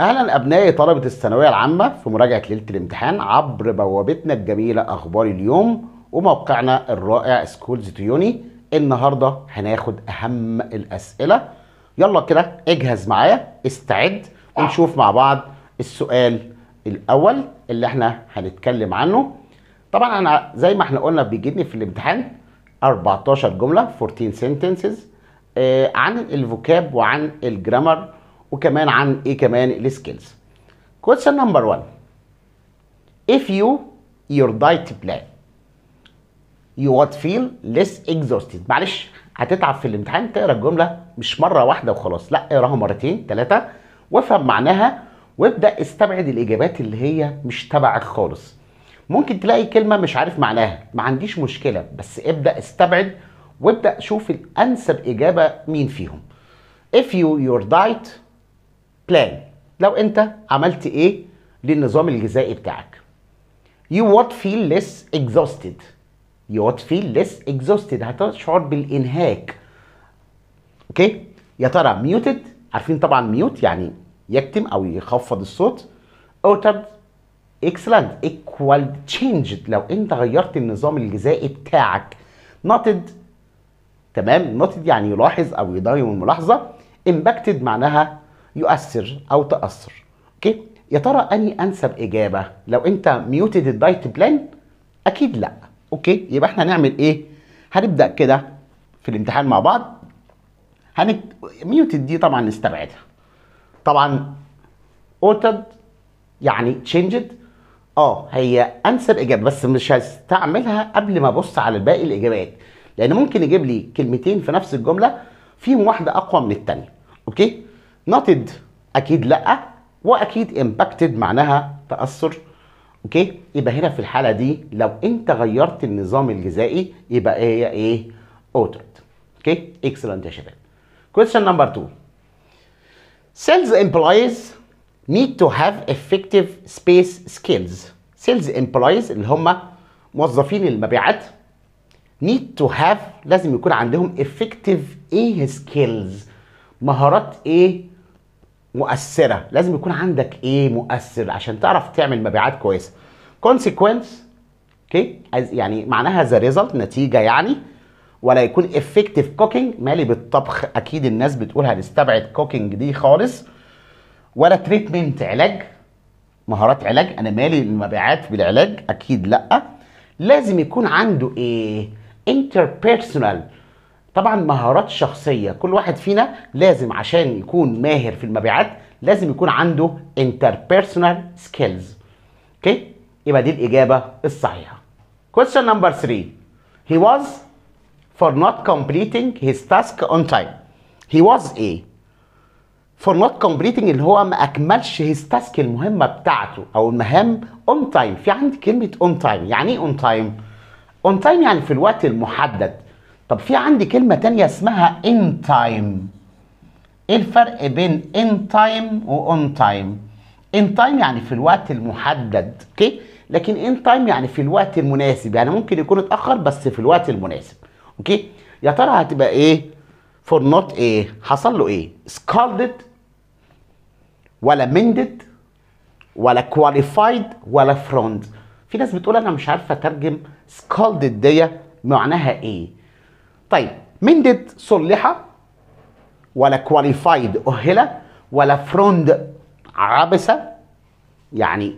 اهلا ابنائي طلبه الثانويه العامه في مراجعه ليله الامتحان عبر بوابتنا الجميله اخبار اليوم وموقعنا الرائع سكولز تيوني النهارده هناخد اهم الاسئله يلا كده اجهز معايا استعد ونشوف مع بعض السؤال الاول اللي احنا هنتكلم عنه طبعا انا زي ما احنا قلنا بيجيني في الامتحان 14 جمله 14 sentences آه، عن الفوكاب وعن الجرامر وكمان عن ايه كمان السكيلز question number one if you your diet plan you would feel less exhausted معلش هتتعب في الامتحان تقرا الجمله مش مره واحده وخلاص لا اقراها مرتين ثلاثه وافهم معناها وابدا استبعد الاجابات اللي هي مش تبعك خالص ممكن تلاقي كلمه مش عارف معناها ما عنديش مشكله بس ابدا استبعد وابدا شوف الانسب اجابه مين فيهم if you your diet بلان لو انت عملت ايه للنظام الغذائي بتاعك you would feel less exhausted you would feel less exhausted هتشعر بالانهاك اوكي يا ترى ميوتد عارفين طبعا ميوت يعني يكتم او يخفض الصوت اوتد اكسلنت ايكوال تشينج لو انت غيرت النظام الغذائي بتاعك نوتد تمام نوتد يعني يلاحظ او يداوم الملاحظه امباكتد معناها يؤثر او تاثر اوكي يا ترى اني انسب اجابه لو انت ميوتد الدايت بلان اكيد لا اوكي يبقى احنا هنعمل ايه هنبدا كده في الامتحان مع بعض هنك... ميوتد دي طبعا نستبعدها طبعا اوتد يعني تشينجد اه هي انسب اجابه بس مش هستعملها قبل ما ابص على باقي الاجابات لان ممكن يجيب لي كلمتين في نفس الجمله فيهم واحده اقوى من الثانيه اوكي نوتد اكيد لا واكيد امباكتد معناها تاثر اوكي يبقى هنا في الحاله دي لو انت غيرت النظام الغذائي يبقى هي ايه اوترد اوكي اكسلنت يا شباب كويستشن نمبر 2 سيلز امبلويز نيد تو هاف افكتيف سبيس سكيلز سيلز امبلويز اللي هم موظفين المبيعات need to have لازم يكون عندهم effective ايه سكيلز مهارات ايه مؤثره لازم يكون عندك ايه مؤثر عشان تعرف تعمل مبيعات كويسه كونسيكونس اوكي يعني معناها ذا ريزلت نتيجه يعني ولا يكون افكتيف كوكينج مالي بالطبخ اكيد الناس بتقول هنستبعد كوكينج دي خالص ولا تريتمنت علاج مهارات علاج انا مالي المبيعات بالعلاج اكيد لا لازم يكون عنده ايه انتربيرسونال طبعا مهارات شخصيه كل واحد فينا لازم عشان يكون ماهر في المبيعات لازم يكون عنده interpersonal skills اوكي okay? يبقى دي الاجابه الصحيحه question number 3 he was for not completing his task on time he was a for not completing اللي هو ما اكملش his task المهمه بتاعته او المهام on time في عندي كلمه on time يعني ايه on time on time يعني في الوقت المحدد طب في عندي كلمه تانية اسمها ان تايم ايه الفرق بين ان تايم on تايم ان تايم يعني في الوقت المحدد اوكي لكن ان تايم يعني في الوقت المناسب يعني ممكن يكون اتاخر بس في الوقت المناسب اوكي يا ترى هتبقى ايه فور نوت ايه حصل له ايه سكالدد ولا mended ولا كواليفايد ولا فرونت في ناس بتقول انا مش عارفه اترجم سكالدد دي معناها ايه طيب من ديد صلح ولا كواليفايد أهلة ولا فروند عبس يعني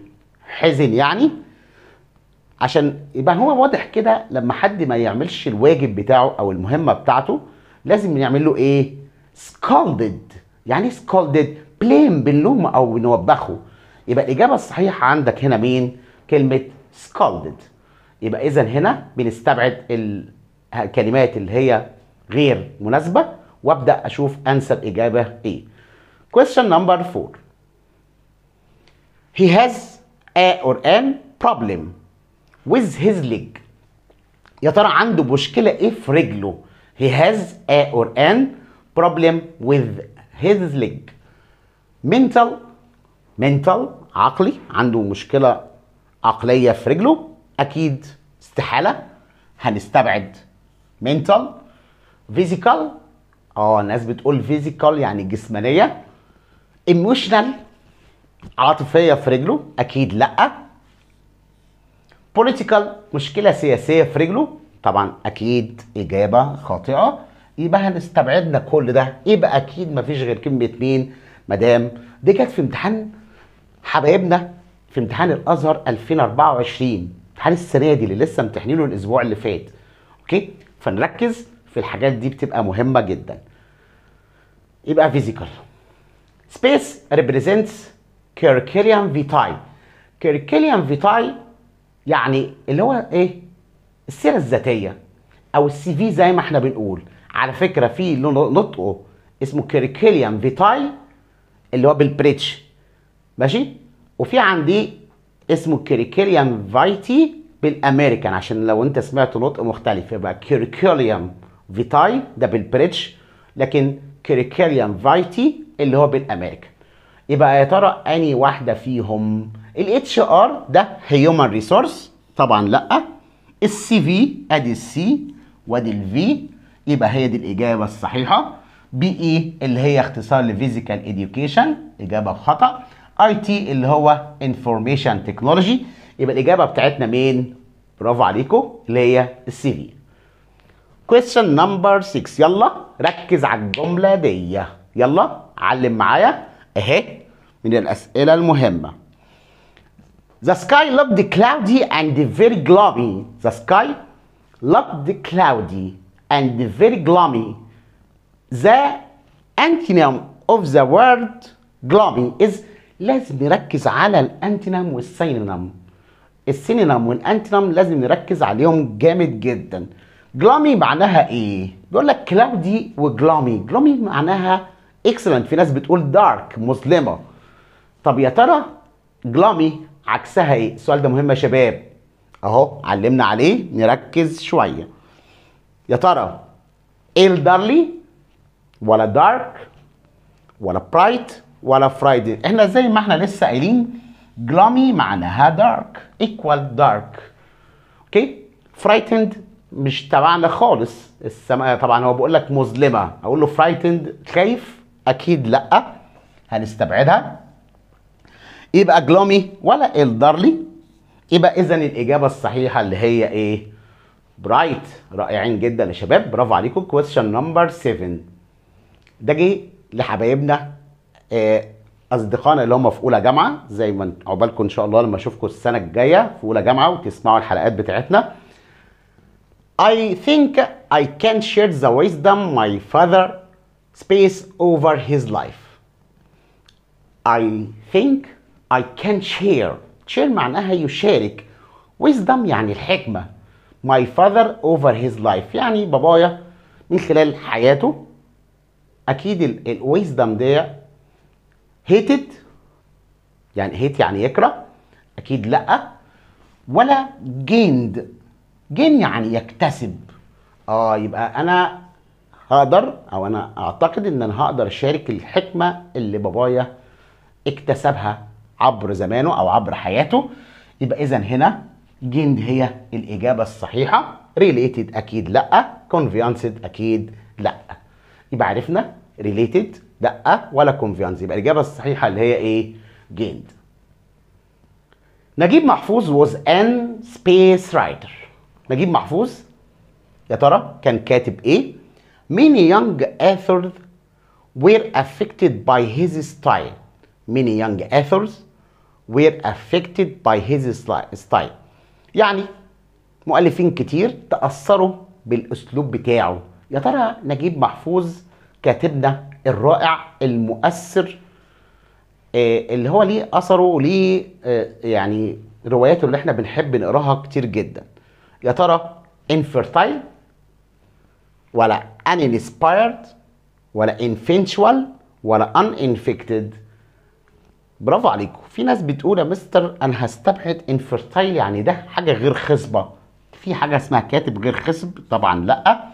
حزن يعني عشان يبقى هو واضح كده لما حد ما يعملش الواجب بتاعه او المهمه بتاعته لازم نعمل له ايه سكالدد يعني سكالدد بليم بنلومه او نوبخه يبقى الاجابه الصحيحه عندك هنا مين كلمه سكالدد يبقى اذا هنا بنستبعد ال كلمات اللي هي غير مناسبة وابدأ اشوف انسب اجابة ايه question number four he has a or an problem with his leg يا ترى عنده مشكلة ايه في رجله he has a or an problem with his leg mental mental عقلي عنده مشكلة عقلية في رجله أكيد استحالة هنستبعد mental physical اه ناس بتقول physical يعني جسمانيه emotional عاطفيه في رجله اكيد لا political مشكله سياسيه في رجله طبعا اكيد اجابه خاطئه يبقى هنستبعدنا كل ده يبقى اكيد مفيش غير كلمه مين مدام دي كانت في امتحان حبايبنا في امتحان الازهر 2024 امتحان السنه دي اللي لسه امتحنينه الاسبوع اللي فات اوكي فنركز في الحاجات دي بتبقى مهمه جدا يبقى فيزيكال سبيس ريبريزنتس كيركيليان فيتاي كيركيليان فيتاي يعني اللي هو ايه السيره الذاتيه او السي في زي ما احنا بنقول على فكره في نطقه اسمه كيركيليان فيتاي اللي هو بالبريتش ماشي وفي عندي اسمه كيركيليان فايتي بالامريكان عشان لو انت سمعت نطق مختلف يبقى كيركوليوم فيتاي ده بالبريتش لكن كيركوليوم فايتي اللي هو بالامريكان يبقى يا ترى اني واحده فيهم الاتش ار ده هيومن ريسورس طبعا لا السي في ادي السي وادي الفي يبقى هي دي الاجابه الصحيحه بي اي e اللي هي اختصار لفيزيكال اديوكيشن اجابه خطا اي تي اللي هو انفورميشن تكنولوجي يبقى الاجابه بتاعتنا مين برافو عليكم اللي هي السي في كويستشن نمبر 6 يلا ركز على الجمله دي يلا علم معايا اهي من الاسئله المهمه The sky looked cloudy and very gloomy. The sky looked cloudy and very gloomy. The antonym of the word gloomy is لازم نركز على الانتنم والسينم السينينام والانتينام لازم نركز عليهم جامد جدا جلامي معناها ايه بيقول لك كلاودي وجلامي جلامي معناها اكسلنت في ناس بتقول دارك مظلمه طب يا ترى جلامي عكسها ايه السؤال ده مهم يا شباب اهو علمنا عليه نركز شويه يا ترى دارلي ولا دارك ولا برايت ولا فرايدي احنا زي ما احنا لسه قايلين gloomy معناها dark equal dark اوكي frightened مش تبعنا خالص السماء طبعا هو بيقول لك مظلمه اقول له frightened خايف اكيد لا هنستبعدها يبقى جلومي ولا الدارلي يبقى اذا الاجابه الصحيحه اللي هي ايه برايت رائعين جدا يا شباب برافو عليكم كويشن نمبر 7 ده جه لحبايبنا آه اصدقائنا اللي هم في اولى جامعه زي ما عقبالكم ان شاء الله لما اشوفكم السنه الجايه في اولى جامعه وتسمعوا الحلقات بتاعتنا I think I can share the wisdom my father space over his life I think I can share share معناها يشارك wisdom يعني الحكمة my father over his life يعني بابايا من خلال حياته أكيد wisdom ده هيتد يعني هيت يعني يكره اكيد لا ولا جيند جين يعني يكتسب اه يبقى انا هقدر او انا اعتقد ان انا هقدر اشارك الحكمه اللي بابايا اكتسبها عبر زمانه او عبر حياته يبقى اذا هنا جيند هي الاجابه الصحيحه ريليتد اكيد لا كونفيانسد اكيد لا يبقى عرفنا ريليتد دقه ولا كونفيانز يبقى الاجابه الصحيحه اللي هي ايه جيند. نجيب محفوظ was an space writer نجيب محفوظ يا ترى كان كاتب ايه many young authors were affected by his style many young authors were affected by his style يعني مؤلفين كتير تأثروا بالأسلوب بتاعه يا ترى نجيب محفوظ كاتبنا الرائع المؤثر آه، اللي هو ليه اثره وليه آه، يعني رواياته اللي احنا بنحب نقراها كتير جدا يا ترى انفرتايل ولا انسبايرد ولا انفينشوال ولا ان انفكتد برافو عليكم في ناس بتقول يا مستر انا هستبعد انفرتايل يعني ده حاجه غير خصبه في حاجه اسمها كاتب غير خصب طبعا لا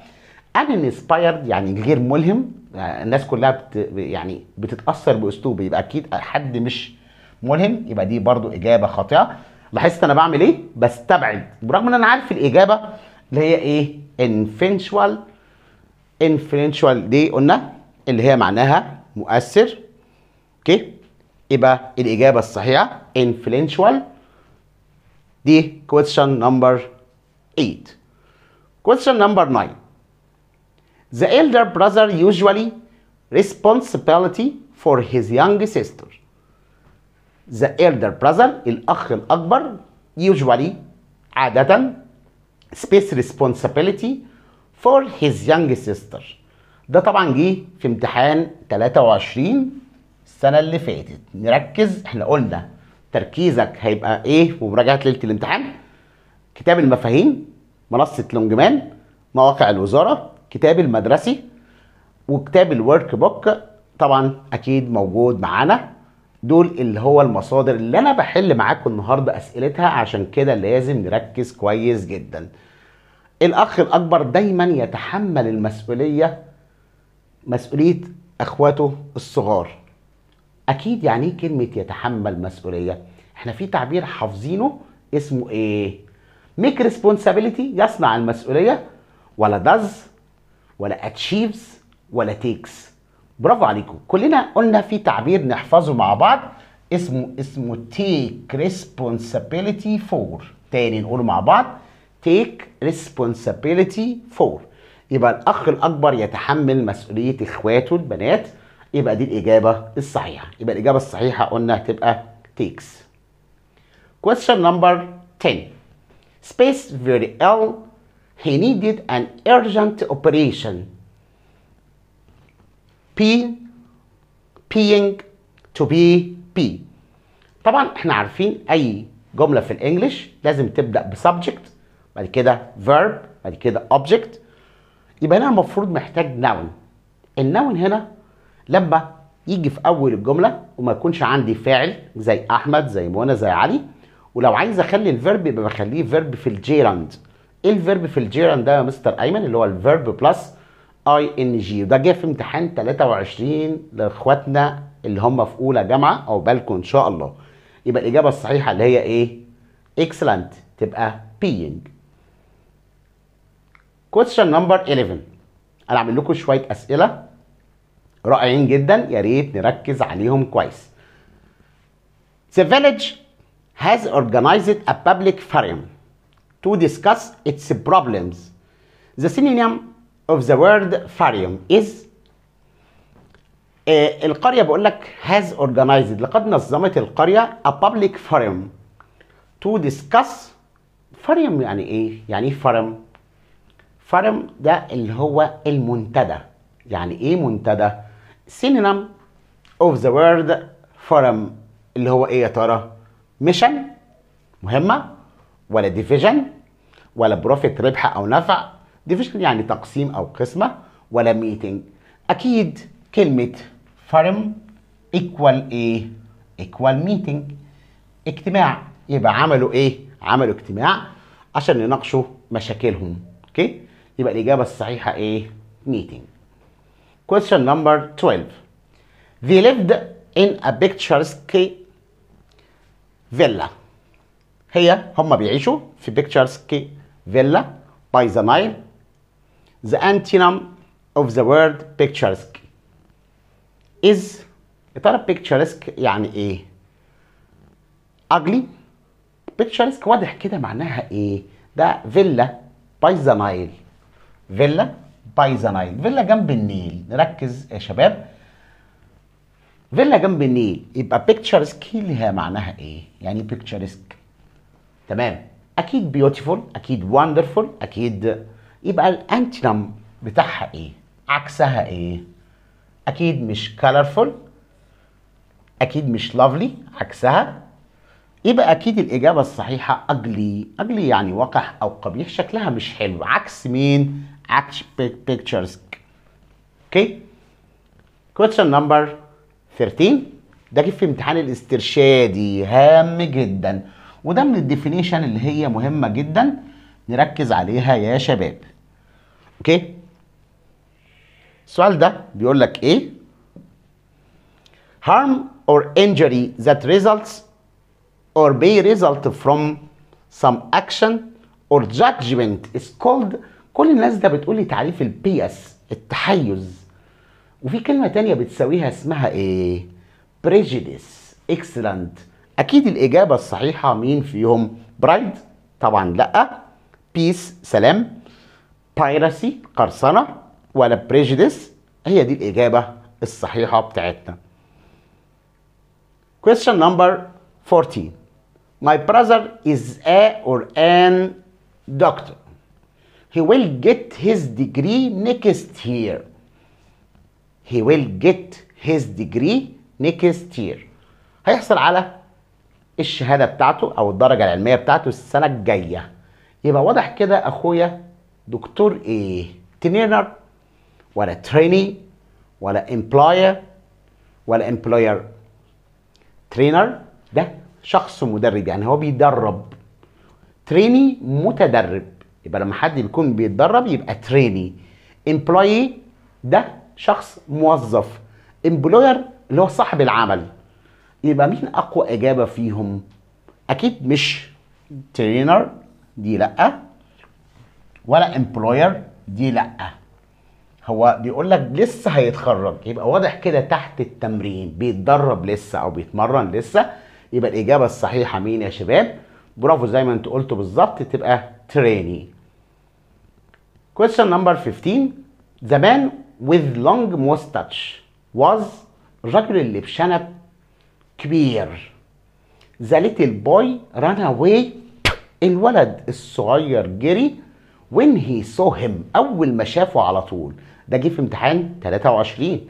ان انسبايرد يعني غير ملهم آه، الناس كلها بت يعني بتتاثر باسلوبه يبقى اكيد حد مش ملهم يبقى دي برضو اجابه خاطئه لاحظت انا بعمل ايه بستبعد برغم ان انا عارف الاجابه اللي هي ايه انفينشوال انفينشوال دي قلنا اللي هي معناها مؤثر اوكي يبقى الاجابه الصحيحه انفينشوال دي كويستشن نمبر 8 كويستشن نمبر 9 The elder brother usually responsibility for his young sister. The elder brother الأخ الأكبر usually عادة space responsibility for his young sister. ده طبعا جه في امتحان 23 السنة اللي فاتت. نركز احنا قلنا تركيزك هيبقى ايه ومراجعة ليلة الامتحان؟ كتاب المفاهيم، منصة لونجمان، مواقع الوزارة، كتاب المدرسي وكتاب الورك بوك طبعا اكيد موجود معانا دول اللي هو المصادر اللي انا بحل معاكم النهارده اسئلتها عشان كده لازم نركز كويس جدا الاخ الاكبر دايما يتحمل المسؤوليه مسؤوليه اخواته الصغار اكيد يعني ايه كلمه يتحمل مسؤوليه احنا في تعبير حافظينه اسمه ايه ميك ريسبونسابيلتي يصنع المسؤوليه ولا داز ولا اتشيفز ولا تيكس برافو عليكم كلنا قلنا في تعبير نحفظه مع بعض اسمه اسمه take responsibility for تاني نقوله مع بعض take responsibility for يبقى الاخ الاكبر يتحمل مسؤوليه اخواته البنات يبقى دي الاجابه الصحيحه يبقى الاجابه الصحيحه قلنا هتبقى takes question number 10 space very ill He needed an urgent operation. P being to be P. طبعا احنا عارفين اي جمله في الانجليش لازم تبدا بسبجكت بعد كده verb بعد كده object يبقى هنا المفروض محتاج noun النون هنا لما يجي في اول الجمله وما يكونش عندي فاعل زي احمد زي منى زي علي ولو عايز اخلي الفيرب يبقى بخليه فيرب في الجيراند ايه الفيرب في الجيران ده يا مستر ايمن اللي هو الفيرب بلس اي ان جي وده جه في امتحان 23 لاخواتنا اللي هم في اولى جامعه او بالكم ان شاء الله يبقى الاجابه الصحيحه اللي هي ايه اكسلنت تبقى بينج كويستشن نمبر 11 انا عامل لكم شويه اسئله رائعين جدا يا ريت نركز عليهم كويس The village has organized a public forum to discuss its problems. The synonym of the word farium is uh, القرية بقول لك has organized لقد نظمت القرية a public forum to discuss forum يعني ايه؟ يعني ايه forum؟ forum ده اللي هو المنتدى يعني ايه منتدى؟ synonym of the word forum اللي هو ايه يا ترى؟ mission مهمة ولا division ولا بروفيت ربح او نفع ديفيجن يعني تقسيم او قسمه ولا ميتنج اكيد كلمه فرم ايكوال ايه ايكوال ميتنج اجتماع يبقى عملوا ايه عملوا اجتماع عشان يناقشوا مشاكلهم اوكي يبقى الاجابه الصحيحه ايه ميتنج question number 12 they lived in a picturesque villa هي هم بيعيشوا في بيكتشرسكي فيلا باي ذا نايل ذا انتينم اوف ذا وورد بيكتشرسك از يا ترى بيكتشرسك يعني ايه؟ اجلي بيكتشرسك واضح كده معناها ايه؟ ده فيلا باي ذا نايل فيلا باي ذا نايل فيلا جنب النيل نركز يا شباب فيلا جنب النيل يبقى picturesque لها معناها ايه؟ يعني بيكتشرسك تمام اكيد بيوتيفول اكيد واندرفول اكيد يبقى الانتينم بتاعها ايه عكسها ايه اكيد مش colorful اكيد مش lovely عكسها يبقى اكيد الاجابه الصحيحه اجلي اجلي يعني وقح او قبيح شكلها مش حلو عكس مين عكس pictures اوكي question number 13 ده جه في امتحان الاسترشادي هام جدا وده من الديفينيشن اللي هي مهمه جدا نركز عليها يا شباب اوكي السؤال ده بيقول لك ايه harm or injury that results or may result from some action or judgment is called كل الناس ده بتقول لي تعريف البيس التحيز وفي كلمة تانية بتساويها اسمها ايه prejudice excellent اكيد الاجابه الصحيحه مين فيهم برايد طبعا لا بيس سلام بايراسي قرصنه ولا بريجيدس هي دي الاجابه الصحيحه بتاعتنا question number 14 my brother is a or an doctor he will get his degree next year he will get his degree next year هيحصل على الشهاده بتاعته او الدرجه العلميه بتاعته السنه الجايه يبقى واضح كده اخويا دكتور ايه ترينر ولا تريني ولا امبلاير ولا امبلوير ترينر ده شخص مدرب يعني هو بيدرب تريني متدرب يبقى لما حد بيكون بيتدرب يبقى تريني امبلاي ده شخص موظف امبلوير اللي هو صاحب العمل يبقى مين اقوى اجابه فيهم اكيد مش ترينر دي لا ولا امبلوير دي لا هو بيقول لك لسه هيتخرج يبقى واضح كده تحت التمرين بيتدرب لسه او بيتمرن لسه يبقى الاجابه الصحيحه مين يا شباب برافو زي ما انت قلتوا بالظبط تبقى تريني question number 15 the man with long mustache was الراجل اللي بشنب كبير ذا ليتل بوي ران اواي الولد الصغير جري وين هي سو هيم اول ما شافه على طول ده جه في امتحان 23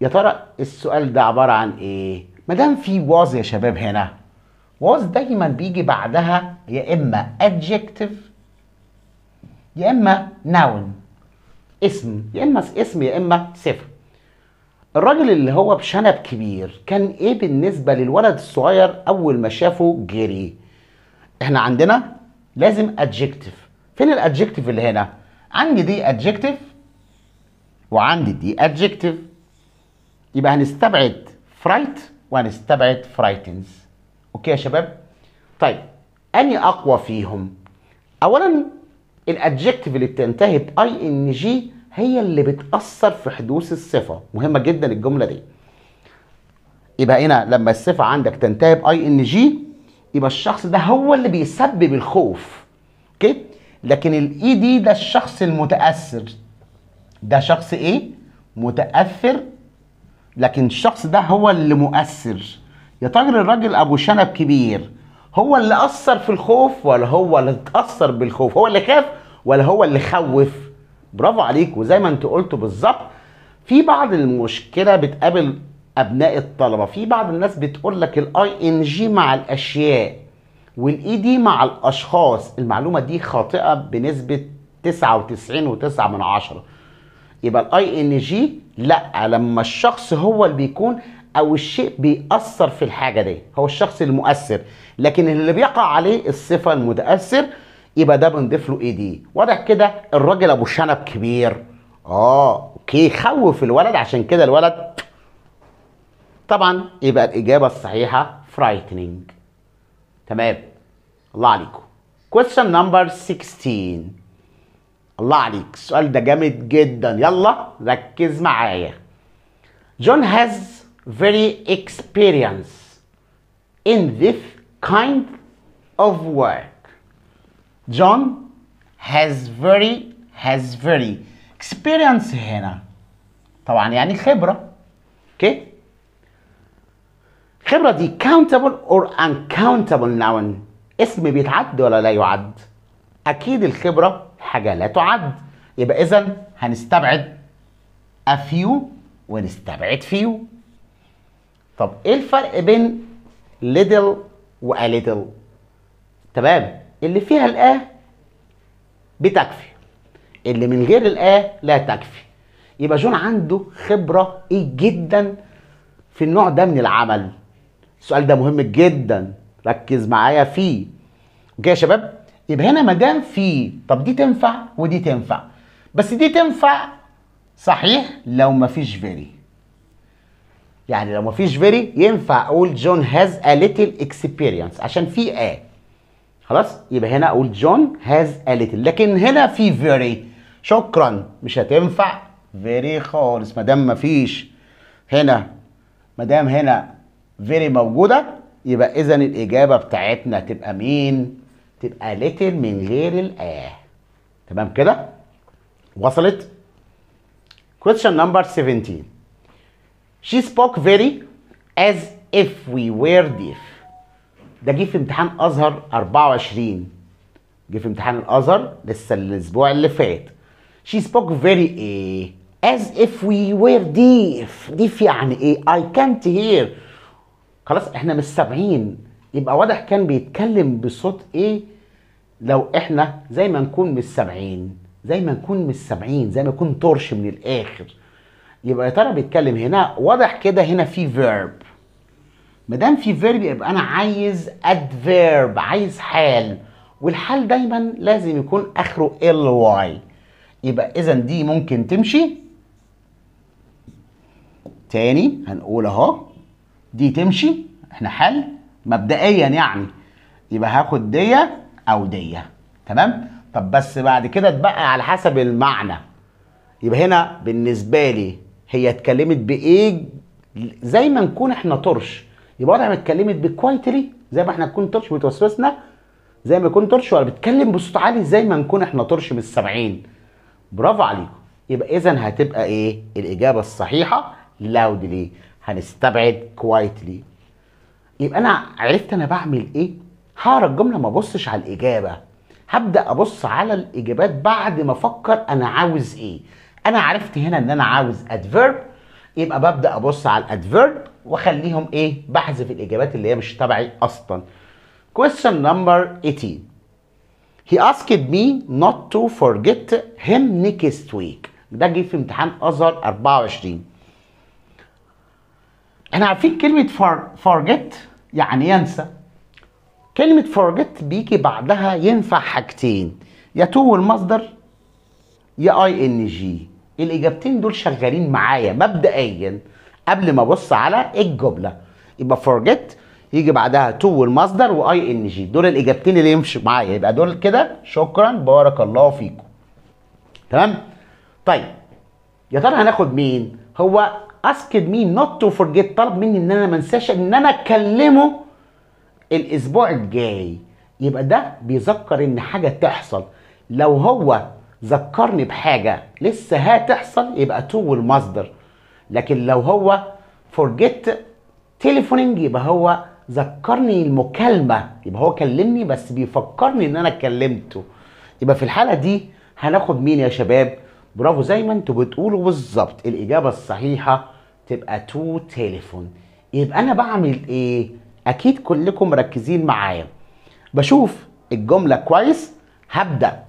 يا ترى السؤال ده عباره عن ايه ما دام في واز يا شباب هنا واز دايما بيجي بعدها يا اما adjective يا اما noun اسم يا اما اسم يا اما صفه الراجل اللي هو بشنب كبير كان ايه بالنسبه للولد الصغير اول ما شافه جري احنا عندنا لازم ادجكتيف فين الادجكتيف اللي هنا عندي دي ادجكتيف وعندي دي ادجكتيف يبقى هنستبعد فرايت وهنستبعد فرايتنز اوكي يا شباب طيب اني اقوى فيهم اولا الادجكتيف اللي بتنتهي باي ان جي هي اللي بتأثر في حدوث الصفة مهمة جدا الجملة دي يبقى هنا لما الصفة عندك تنتهي بأي إن جي يبقى الشخص ده هو اللي بيسبب الخوف أوكي لكن الإي دي ده الشخص المتأثر ده شخص إيه متأثر لكن الشخص ده هو اللي مؤثر يا ترى الراجل أبو شنب كبير هو اللي أثر في الخوف ولا هو اللي اتأثر بالخوف هو اللي خاف ولا هو اللي خوف برافو عليك وزي ما انت قلت بالظبط في بعض المشكله بتقابل ابناء الطلبه في بعض الناس بتقول لك الاي ان جي مع الاشياء والاي دي e مع الاشخاص المعلومه دي خاطئه بنسبه 99.9 يبقى الاي ان جي لا لما الشخص هو اللي بيكون او الشيء بيأثر في الحاجه دي هو الشخص المؤثر لكن اللي بيقع عليه الصفه المتأثر يبقى ده بنضيف له ايه دي واضح كده الراجل ابو شنب كبير اه اوكي خوف الولد عشان كده الولد طبعا يبقى الاجابه الصحيحه frightening تمام الله عليكم question number 16 الله عليك السؤال ده جامد جدا يلا ركز معايا جون has very experience in this kind of work John has very has very experience هنا طبعا يعني خبرة اوكي خبرة الخبرة دي countable or uncountable noun اسم بيتعد ولا لا يعد أكيد الخبرة حاجة لا تعد يبقى إذا هنستبعد a few ونستبعد few طب إيه الفرق بين little و a little تمام اللي فيها الآه بتكفي اللي من غير الآه لا تكفي يبقى جون عنده خبرة إيه جدا في النوع ده من العمل السؤال ده مهم جدا ركز معايا فيه اوكي يا شباب يبقى هنا ما دام في طب دي تنفع ودي تنفع بس دي تنفع صحيح لو ما فيش فيري يعني لو ما فيش فيري ينفع اقول جون هاز ا ليتل اكسبيرينس عشان في اه خلاص يبقى هنا اقول جون هاز اليتل لكن هنا في فيري شكرا مش هتنفع فيري خالص ما دام ما فيش هنا ما دام هنا فيري موجوده يبقى اذا الاجابه بتاعتنا تبقى مين تبقى ليتل من غير الاه تمام كده وصلت question number 17 she spoke very as if we were deaf ده جه في امتحان ازهر 24 جه في امتحان الازهر لسه الاسبوع اللي فات she spoke very a as if we were deaf deaf يعني ايه I can't hear خلاص احنا مش سامعين يبقى واضح كان بيتكلم بصوت ايه لو احنا زي ما نكون مش سامعين زي ما نكون مش سامعين زي ما يكون طرش من الاخر يبقى يا ترى بيتكلم هنا واضح كده هنا في فيرب ما دام في فيرب يبقى انا عايز ادفيرب عايز حال والحال دايما لازم يكون اخره ال واي يبقى اذا دي ممكن تمشي تاني هنقول اهو دي تمشي احنا حل مبدئيا يعني يبقى هاخد ديه او ديه تمام طب بس بعد كده اتبقى على حسب المعنى يبقى هنا بالنسبه لي هي اتكلمت بايه زي ما نكون احنا طرش يبقى واضح ما اتكلمت بكوايتلي زي ما احنا نكون ترش بتوسوسنا زي ما يكون ترش ولا بتكلم بصوت عالي زي ما نكون احنا ترش من السبعين برافو عليكم يبقى اذا هتبقى ايه الاجابه الصحيحه لاودلي هنستبعد كوايتلي يبقى انا عرفت انا بعمل ايه هقرا الجمله ما ابصش على الاجابه هبدا ابص على الاجابات بعد ما افكر انا عاوز ايه انا عرفت هنا ان انا عاوز ادفيرب يبقى ببدا ابص على الادفيرب واخليهم ايه بحذف الاجابات اللي هي مش تبعي اصلا question number 18 he asked me not to forget him next week ده جه في امتحان ازهر 24 احنا عارفين كلمه forget يعني ينسى كلمه forget بيجي بعدها ينفع حاجتين يا تو والمصدر يا اي ان جي الاجابتين دول شغالين معايا مبدئيا قبل ما ابص على الجمله يبقى فورجيت يجي بعدها تو والمصدر واي ان جي دول الاجابتين اللي يمشوا معايا يبقى دول كده شكرا بارك الله فيكم تمام طيب يا ترى هناخد مين هو اسكد مين نوت تو فورجيت طلب مني ان انا ما انساش ان انا اكلمه الاسبوع الجاي يبقى ده بيذكر ان حاجه تحصل لو هو ذكرني بحاجه لسه هتحصل يبقى تو والمصدر لكن لو هو فورجيت تليفونينج يبقى هو ذكرني المكالمه يبقى هو كلمني بس بيفكرني ان انا اتكلمته يبقى في الحاله دي هناخد مين يا شباب برافو زي ما انتوا بتقولوا بالظبط الاجابه الصحيحه تبقى تو تليفون يبقى انا بعمل ايه اكيد كلكم مركزين معايا بشوف الجمله كويس هبدا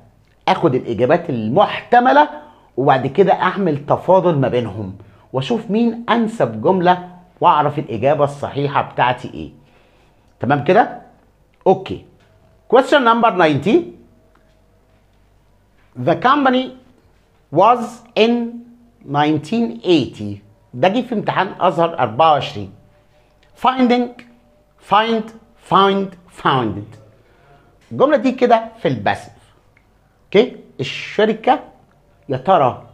اخد الاجابات المحتمله وبعد كده اعمل تفاضل ما بينهم واشوف مين انسب جمله واعرف الاجابه الصحيحه بتاعتي ايه تمام كده اوكي question number 90 the company was in 1980 ده جه في امتحان ازهر 24 finding find find founded الجمله دي كده في الباسف اوكي الشركه يا ترى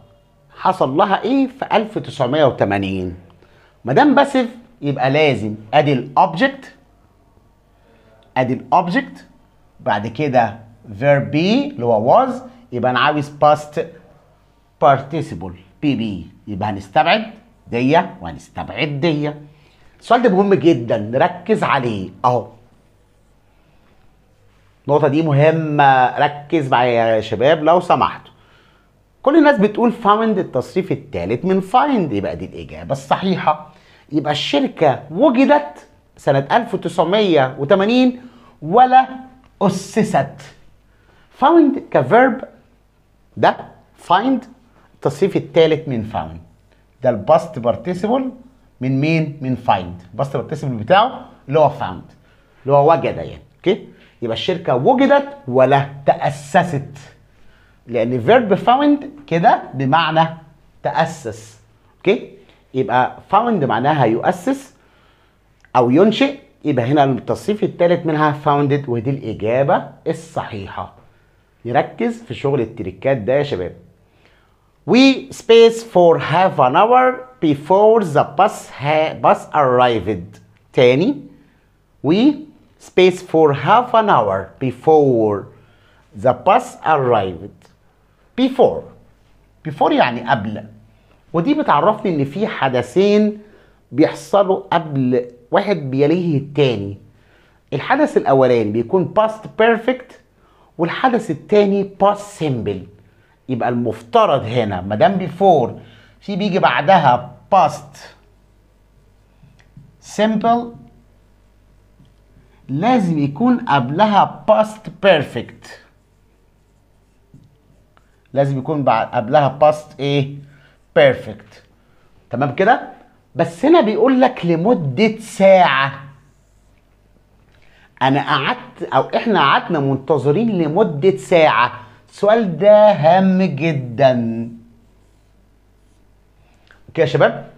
حصل لها ايه في 1980 ما دام باسيف يبقى لازم ادي الاوبجكت ادي الاوبجكت بعد كده verb بي اللي هو was يبقى انا عاوز past participle بي بي يبقى هنستبعد دي وهنستبعد دي السؤال ده مهم جدا نركز عليه اهو النقطه دي مهمه ركز معايا يا شباب لو سمحتوا كل الناس بتقول فاوند التصريف الثالث من فايند يبقى دي الإجابة الصحيحة يبقى الشركة وجدت سنة 1980 ولا أسست فاوند كفيرب ده فايند التصريف الثالث من فاوند ده الباست بارتيسيبل من مين؟ من فايند الباست بارتيسيبل بتاعه اللي هو فاوند اللي هو وجد يعني اوكي يبقى الشركة وجدت ولا تأسست لان فيرب فاوند كده بمعنى تاسس اوكي يبقى فاوند معناها يؤسس او ينشئ يبقى هنا التصريف الثالث منها فاوندد ودي الاجابه الصحيحه نركز في شغل التريكات ده يا شباب We space for half an hour before the bus, ha bus arrived. تاني We space for half an hour before the bus arrived. before before يعني قبل ودي بتعرفني ان في حدثين بيحصلوا قبل واحد بيليه التاني الحدث الاولاني بيكون past perfect والحدث التاني past simple يبقى المفترض هنا ما دام بيفور في بيجي بعدها past simple لازم يكون قبلها past perfect لازم يكون بعد قبلها باست ايه بيرفكت تمام كده بس هنا بيقول لك لمده ساعه انا قعدت او احنا قعدنا منتظرين لمده ساعه السؤال ده هام جدا اوكي يا شباب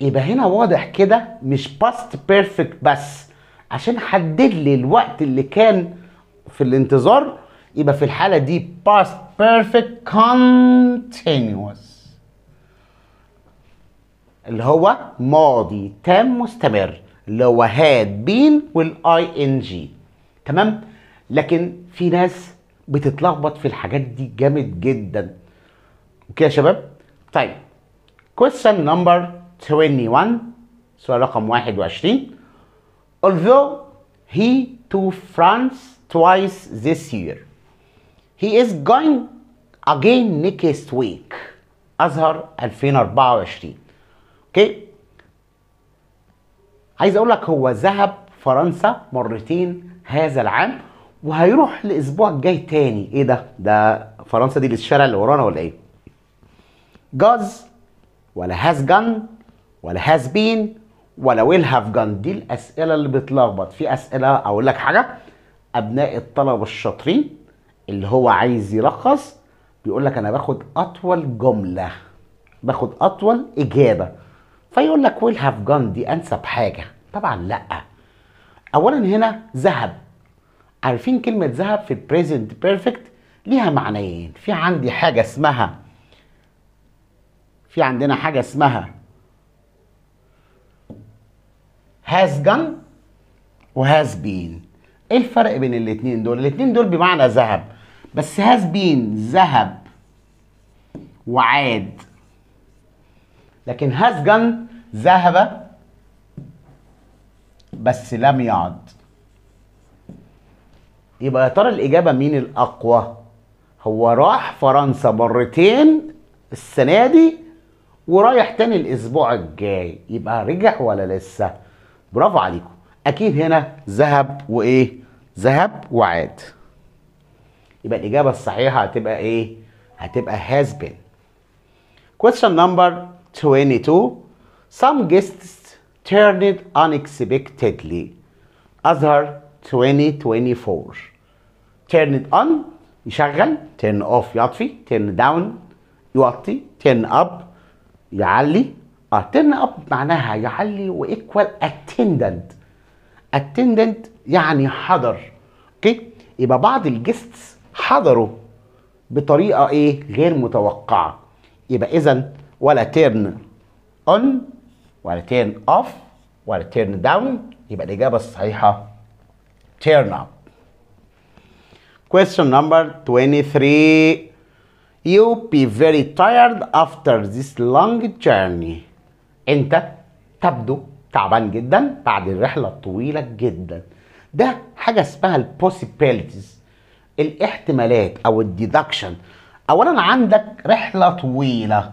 يبقى هنا واضح كده مش باست بيرفكت بس عشان حدد لي الوقت اللي كان في الانتظار يبقى في الحاله دي باست perfect continuous اللي هو ماضي تام مستمر اللي هو هاد بين والاي ان جي تمام لكن في ناس بتتلخبط في الحاجات دي جامد جدا اوكي يا شباب طيب question number 21 سؤال رقم 21 although he to France twice this year He is going again next week أزهر 2024 أوكي عايز أقول لك هو ذهب فرنسا مرتين هذا العام وهيروح الأسبوع الجاي تاني إيه ده؟ ده فرنسا دي الشارع اللي ورانا ولا إيه؟ جاز ولا هاز جن ولا هاز بين ولا ويل هاف جن دي الأسئلة اللي بتلخبط في أسئلة أقول لك حاجة أبناء الطلبة الشاطرين اللي هو عايز يلخص بيقول لك انا باخد اطول جمله باخد اطول اجابه فيقول لك ويل هاف جون دي انسب حاجه طبعا لا اولا هنا ذهب عارفين كلمه ذهب في البريزنت بيرفكت ليها معنيين في عندي حاجه اسمها في عندنا حاجه اسمها هاز جان وهاز بين ايه الفرق بين الاثنين دول الاثنين دول بمعنى ذهب بس هاز بين ذهب وعاد لكن هاز جن ذهب بس لم يعد يبقى يا ترى الاجابه مين الاقوى هو راح فرنسا مرتين السنه دي ورايح تاني الاسبوع الجاي يبقى رجع ولا لسه برافو عليكم اكيد هنا ذهب وايه ذهب وعاد يبقى الاجابه الصحيحه هتبقى ايه هتبقى has been question number 22 some guests turned unexpectedly اظهر 2024 turn it on يشغل turn off يطفي turn down يوطي turn up يعلي اه turn up معناها يعلي و equal attendant attendant يعني حضر اوكي يبقى بعض الجيستس حضروا بطريقه ايه غير متوقعه يبقى اذا ولا تيرن اون ولا تيرن اوف ولا تيرن داون يبقى الاجابه الصحيحه تيرن اب question number 23 you be very tired after this long journey انت تبدو تعبان جدا بعد الرحله الطويله جدا ده حاجه اسمها البوسيبيليتيز الاحتمالات او الديدكشن اولا عندك رحله طويله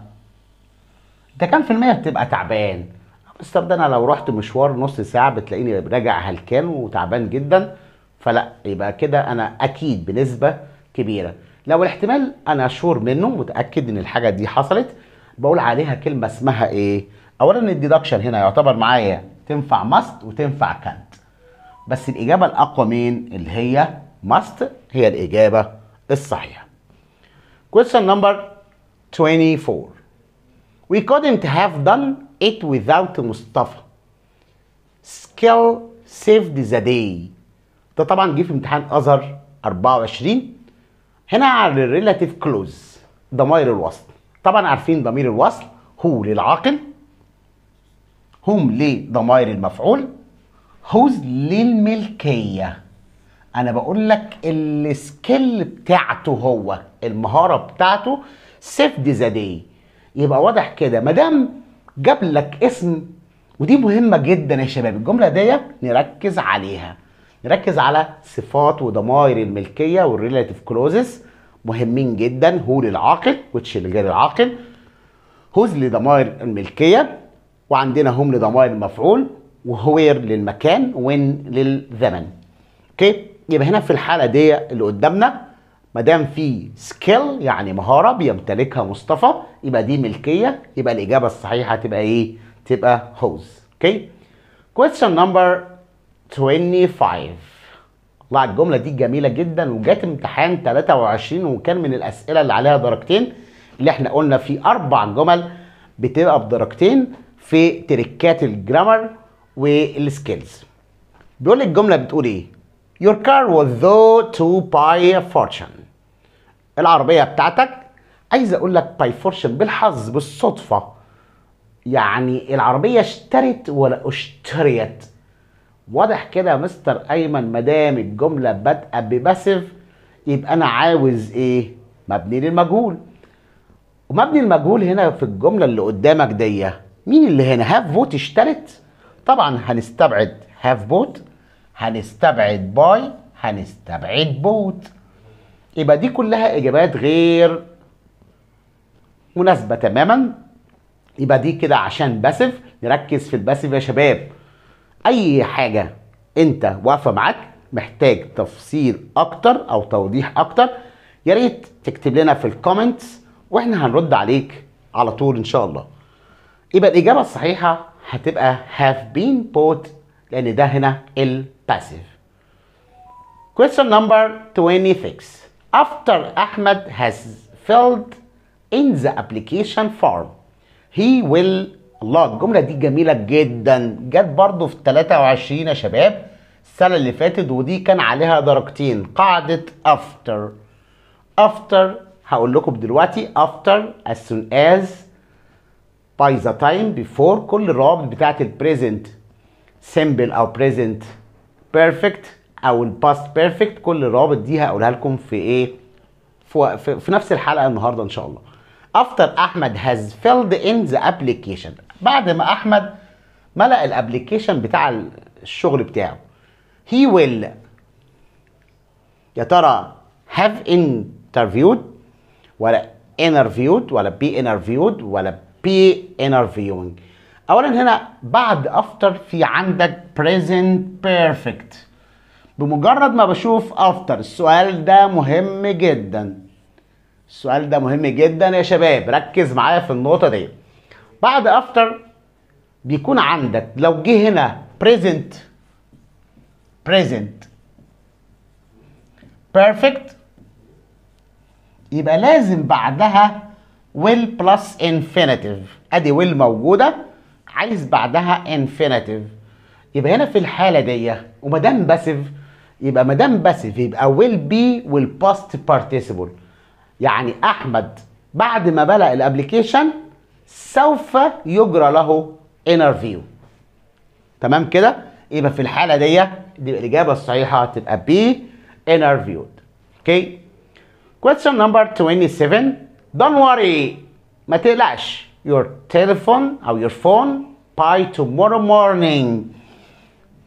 ده كام في الميه بتبقى تعبان بس ده انا لو رحت مشوار نص ساعه بتلاقيني راجع هلكان وتعبان جدا فلا يبقى كده انا اكيد بنسبه كبيره لو الاحتمال انا شور منه متاكد ان الحاجه دي حصلت بقول عليها كلمه اسمها ايه اولا الديدكشن هنا يعتبر معايا تنفع ماست وتنفع كانت بس الاجابه الاقوى مين اللي هي ماست هي الإجابة الصحيحة. Question number 24 We couldn't have done it without مصطفى. Skill saved the day. ده طبعا جه في امتحان أزهر 24 هنا على الريلاتيف كلوز ضمائر الوصل. طبعا عارفين ضمير الوصل هو للعاقل هم لضمائر المفعول هوز للملكيه انا بقول لك السكيل بتاعته هو المهاره بتاعته سيف دي ذا داي يبقى واضح كده ما دام جاب لك اسم ودي مهمه جدا يا شباب الجمله دي نركز عليها نركز على صفات وضمائر الملكيه والريلاتيف كلوزز مهمين جدا هو للعاقل وتش لغير العاقل هوز لضمائر الملكيه وعندنا هم لضمائر المفعول وهوير للمكان وين للزمن اوكي يبقى هنا في الحاله دي اللي قدامنا ما دام في سكيل يعني مهاره بيمتلكها مصطفى يبقى دي ملكيه يبقى الاجابه الصحيحه تبقى ايه؟ تبقى هوز اوكي؟ كويستشن نمبر 25 طلع الجمله دي جميله جدا وجات امتحان 23 وكان من الاسئله اللي عليها درجتين اللي احنا قلنا في اربع جمل بتبقى بدرجتين في تركات الجرامر والسكيلز بيقول لي الجمله بتقول ايه Your car was though to buy a fortune. العربية بتاعتك عايز اقول لك باي فورشن بالحظ بالصدفة يعني العربية اشترت ولا اشتريت واضح كده يا مستر ايمن مدام الجملة بادئة بباسف يبقى انا عاوز ايه مبني للمجهول ومبني المجهول هنا في الجملة اللي قدامك دية مين اللي هنا هاف بوت اشترت طبعا هنستبعد هاف بوت هنستبعد باي هنستبعد بوت يبقى دي كلها إجابات غير مناسبة تماما يبقى دي كده عشان باسف نركز في الباسف يا شباب أي حاجة أنت واقفة معاك محتاج تفصيل أكتر أو توضيح أكتر يا ريت تكتب لنا في الكومنتس واحنا هنرد عليك على طول ان شاء الله يبقى الاجابه الصحيحه هتبقى have been put لان ده هنا ال passive. Question number 26. After Ahmed has filled in the application form, he will الله الجملة دي جميلة جدا جت برضه في 23 يا شباب السنة اللي فاتت ودي كان عليها درجتين قاعدة after after هقول لكم دلوقتي after as soon as by the time before كل الروابط بتاعت ال present simple أو present بيرفكت او الباست بيرفكت كل الروابط دي هقولها لكم في ايه في, في, في نفس الحلقه النهارده ان شاء الله after احمد has filled in the application بعد ما احمد ملأ الابلكيشن بتاع الشغل بتاعه he will يا ترى have interviewed ولا interviewed ولا be interviewed ولا be انترفيوينج اولا هنا بعد افتر في عندك present perfect بمجرد ما بشوف افتر السؤال ده مهم جدا السؤال ده مهم جدا يا شباب ركز معايا في النقطه دي بعد افتر بيكون عندك لو جه هنا present present perfect يبقى لازم بعدها will plus infinitive ادي will موجوده عايز بعدها انفينيتيف يبقى هنا في الحاله دي وما دام باسيف يبقى ما دام باسيف يبقى ويل بي والباست بارتيسيبل يعني احمد بعد ما بلغ الابلكيشن سوف يجرى له انترفيو تمام كده يبقى في الحاله دي الاجابه الصحيحه تبقى بي interviewed اوكي okay. question number 27 don't worry ما تقلقش your telephone او your phone by tomorrow morning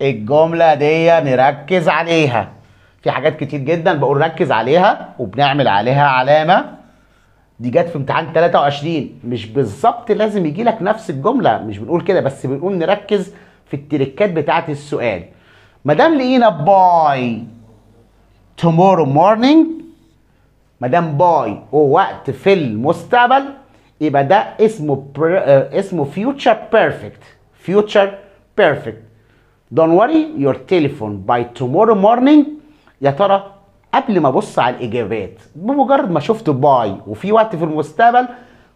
الجملة دي نركز عليها في حاجات كتير جدا بقول ركز عليها وبنعمل عليها علامة دي جت في امتحان 23 مش بالظبط لازم يجي لك نفس الجملة مش بنقول كده بس بنقول نركز في التركات بتاعة السؤال ما دام لقينا باي tomorrow morning ما دام باي هو وقت في المستقبل يبقى ده اسمه بر... آه، اسمه فيوتشر بيرفكت فيوتشر بيرفكت دون وري يور تليفون باي تومورو مورنينج يا ترى قبل ما ابص على الاجابات بمجرد ما شفت باي وفي وقت في المستقبل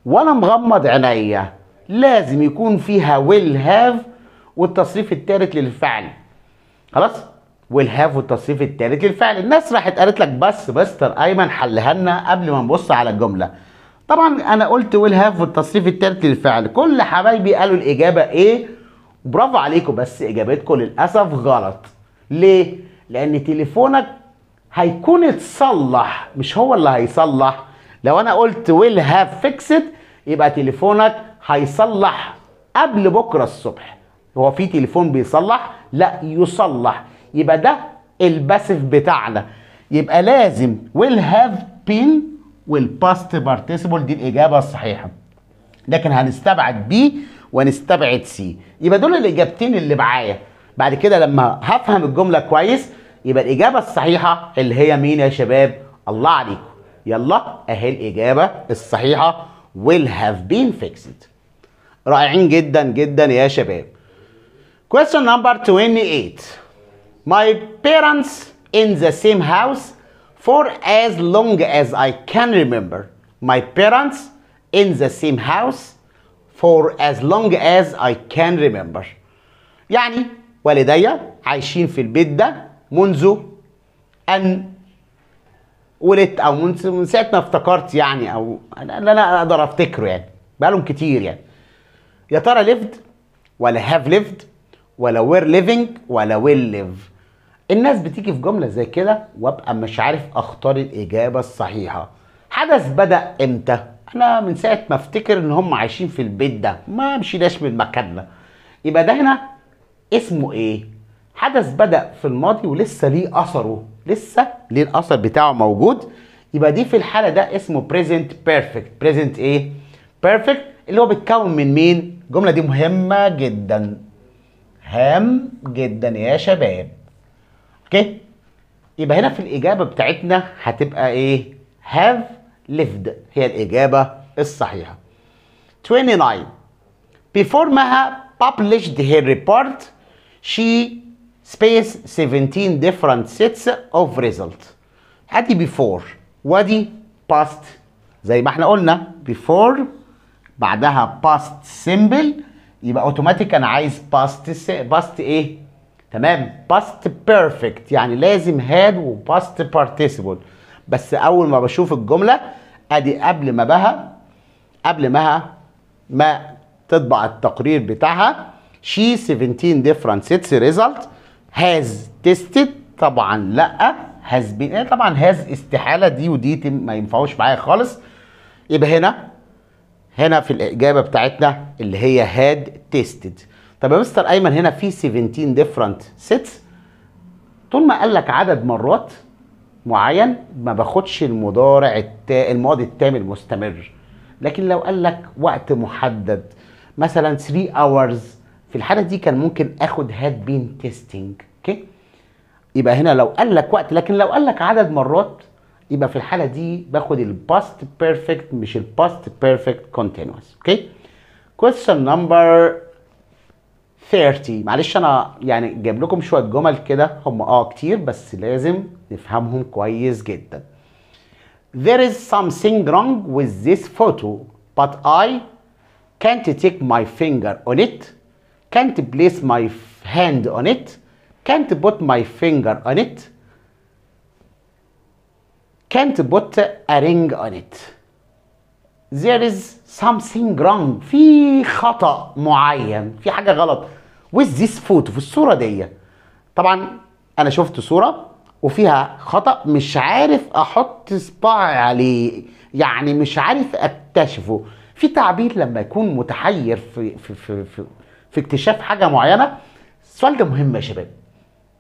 وانا مغمض عينيا لازم يكون فيها ويل هاف والتصريف الثالث للفعل خلاص have والتصريف الثالث للفعل الناس راحت قالت لك بس مستر ايمن حلها لنا قبل ما نبص على الجمله طبعا انا قلت ويل هاف والتصريف الثالث للفعل كل حبايبي قالوا الاجابه ايه برافو عليكم بس اجابتكم للاسف غلط ليه لان تليفونك هيكون اتصلح مش هو اللي هيصلح لو انا قلت ويل هاف فيكسد يبقى تليفونك هيصلح قبل بكره الصبح هو في تليفون بيصلح لا يصلح يبقى ده الباسف بتاعنا يبقى لازم ويل هاف بين والباست بارتيسيبل دي الاجابه الصحيحه لكن هنستبعد بي ونستبعد سي يبقى دول الاجابتين اللي معايا بعد كده لما هفهم الجمله كويس يبقى الاجابه الصحيحه اللي هي مين يا شباب الله عليكم يلا اهي الاجابه الصحيحه will have been fixed رائعين جدا جدا يا شباب question number 28 my parents in the same house For as long as I can remember my parents in the same house for as long as I can remember يعني والدي عايشين في البيت ده منذ أن ولدت أو من ساعة ما افتكرت يعني أو اللي أنا أقدر أفتكره يعني بقالهم كتير يعني يا ترى lived ولا have lived ولا were living ولا will live الناس بتيجي في جمله زي كده وابقى مش عارف اختار الاجابه الصحيحه حدث بدا امتى انا من ساعه ما افتكر ان هم عايشين في البيت ده ما مشيناش من مكاننا يبقى ده هنا اسمه ايه حدث بدا في الماضي ولسه ليه اثره لسه ليه الاثر بتاعه موجود يبقى دي في الحاله ده اسمه بريزنت بيرفكت بريزنت ايه بيرفكت اللي هو بيتكون من مين الجمله دي مهمه جدا هام جدا يا شباب اوكي يبقى هنا في الاجابه بتاعتنا هتبقى ايه هاف ليفد هي الاجابه الصحيحه 29 before maha published her report she space 17 different sets of results ادي before وادي past زي ما احنا قلنا before بعدها past simple يبقى اوتوماتيك انا عايز past past ايه تمام باست بيرفكت يعني لازم هاد وباست بارتيسيبل بس اول ما بشوف الجمله ادي قبل ما بها قبل ما ما تطبع التقرير بتاعها شي 17 ديفرنت سيتس result هاز تيستد طبعا لا بين ايه طبعا هاز استحاله دي ودي ما ينفعوش معايا خالص يبقى هنا هنا في الاجابه بتاعتنا اللي هي هاد تيستد طب يا مستر ايمن هنا في 17 ديفرنت سيتس طول ما قال لك عدد مرات معين ما باخدش المضارع التا... الماضي التام المستمر لكن لو قال لك وقت محدد مثلا 3 اورز في الحاله دي كان ممكن اخد هاد بين تيستنج اوكي يبقى هنا لو قال لك وقت لكن لو قال لك عدد مرات يبقى في الحاله دي باخد الباست بيرفكت مش الباست بيرفكت كونتينوس اوكي question نمبر 30 معلش انا يعني جايب لكم شويه جمل كده هم اه كتير بس لازم نفهمهم كويس جدا There is something wrong with this photo but I can't take my finger on it can't place my hand on it can't put my finger on it can't put a ring on it there is something wrong في خطأ معين في حاجة غلط with this photo في الصوره ديه طبعا انا شفت صوره وفيها خطا مش عارف احط صباعي عليه يعني مش عارف اكتشفه في تعبير لما يكون متحير في في في في, في اكتشاف حاجه معينه السؤال ده مهم يا شباب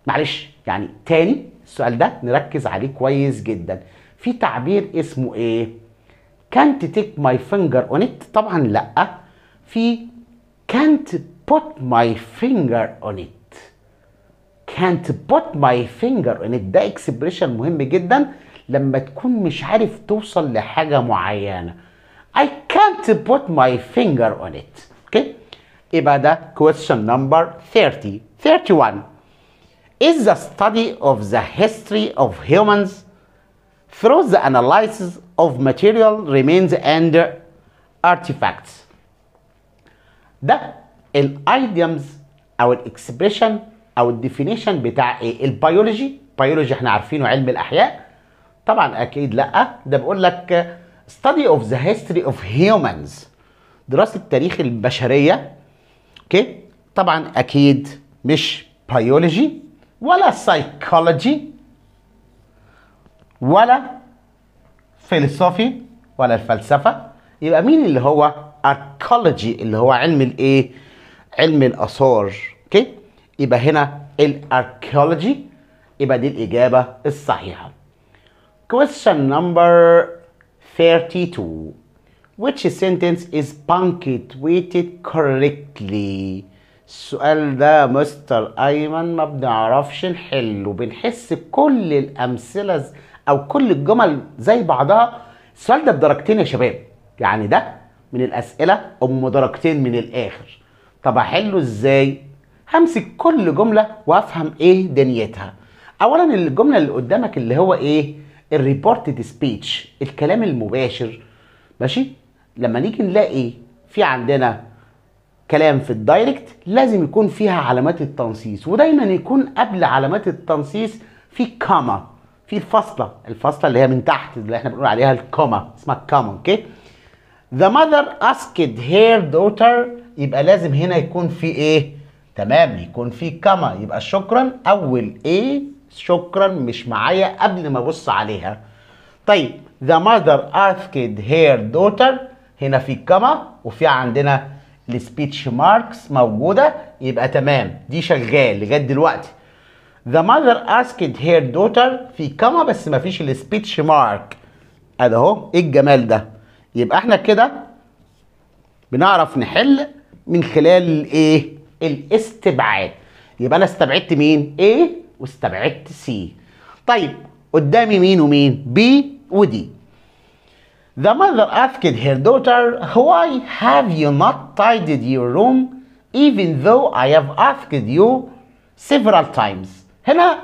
معلش يعني تاني السؤال ده نركز عليه كويس جدا في تعبير اسمه ايه كانت تيك ماي فينجر اون ات طبعا لا في كانت put my finger on it can't put my finger on it ده expression مهم جدا لما تكون مش عارف توصل لحاجة معينة I can't put my finger on it okay يبقى ده question number 30 31 is the study of the history of humans through the analysis of material remains and artifacts ده الايديمز او الاكسبريشن او الديفينيشن بتاع ايه البيولوجي بيولوجي احنا عارفينه علم الاحياء طبعا اكيد لا ده بيقول لك study of the history of humans دراسه تاريخ البشريه اوكي طبعا اكيد مش بيولوجي ولا سايكولوجي ولا فيلسوفي ولا الفلسفه يبقى مين اللي هو اركولوجي اللي هو علم الايه علم الاثار اوكي يبقى هنا الاركيولوجي يبقى دي الاجابه الصحيحه question number 32 which sentence is punctuated correctly السؤال ده مستر ايمن ما بنعرفش نحله بنحس كل الامثله او كل الجمل زي بعضها السؤال ده بدرجتين يا شباب يعني ده من الاسئله ام درجتين من الاخر طب احله ازاي همسك كل جمله وافهم ايه دنيتها اولا الجمله اللي قدامك اللي هو ايه الريبورتد سبيتش الكلام المباشر ماشي لما نيجي نلاقي في عندنا كلام في الدايركت لازم يكون فيها علامات التنصيص ودايما يكون قبل علامات التنصيص في كاما في الفصله الفاصله اللي هي من تحت اللي احنا بنقول عليها الكاما اسمها كاما اوكي The mother asked her daughter يبقى لازم هنا يكون في ايه؟ تمام يكون في كما يبقى شكرا اول ايه شكرا مش معايا قبل ما ابص عليها. طيب the mother asked her daughter هنا في كما وفي عندنا السبيتش ماركس موجوده يبقى تمام دي شغال لغايه دلوقتي. The mother asked her daughter في كما بس ما فيش السبيتش مارك. اهو ايه الجمال ده؟ يبقى احنا كده بنعرف نحل من خلال الايه الاستبعاد يبقى انا استبعدت مين A واستبعدت C طيب قدامي مين ومين B ودي The mother asked her daughter why have you not tidied your room even though I have asked you several times هنا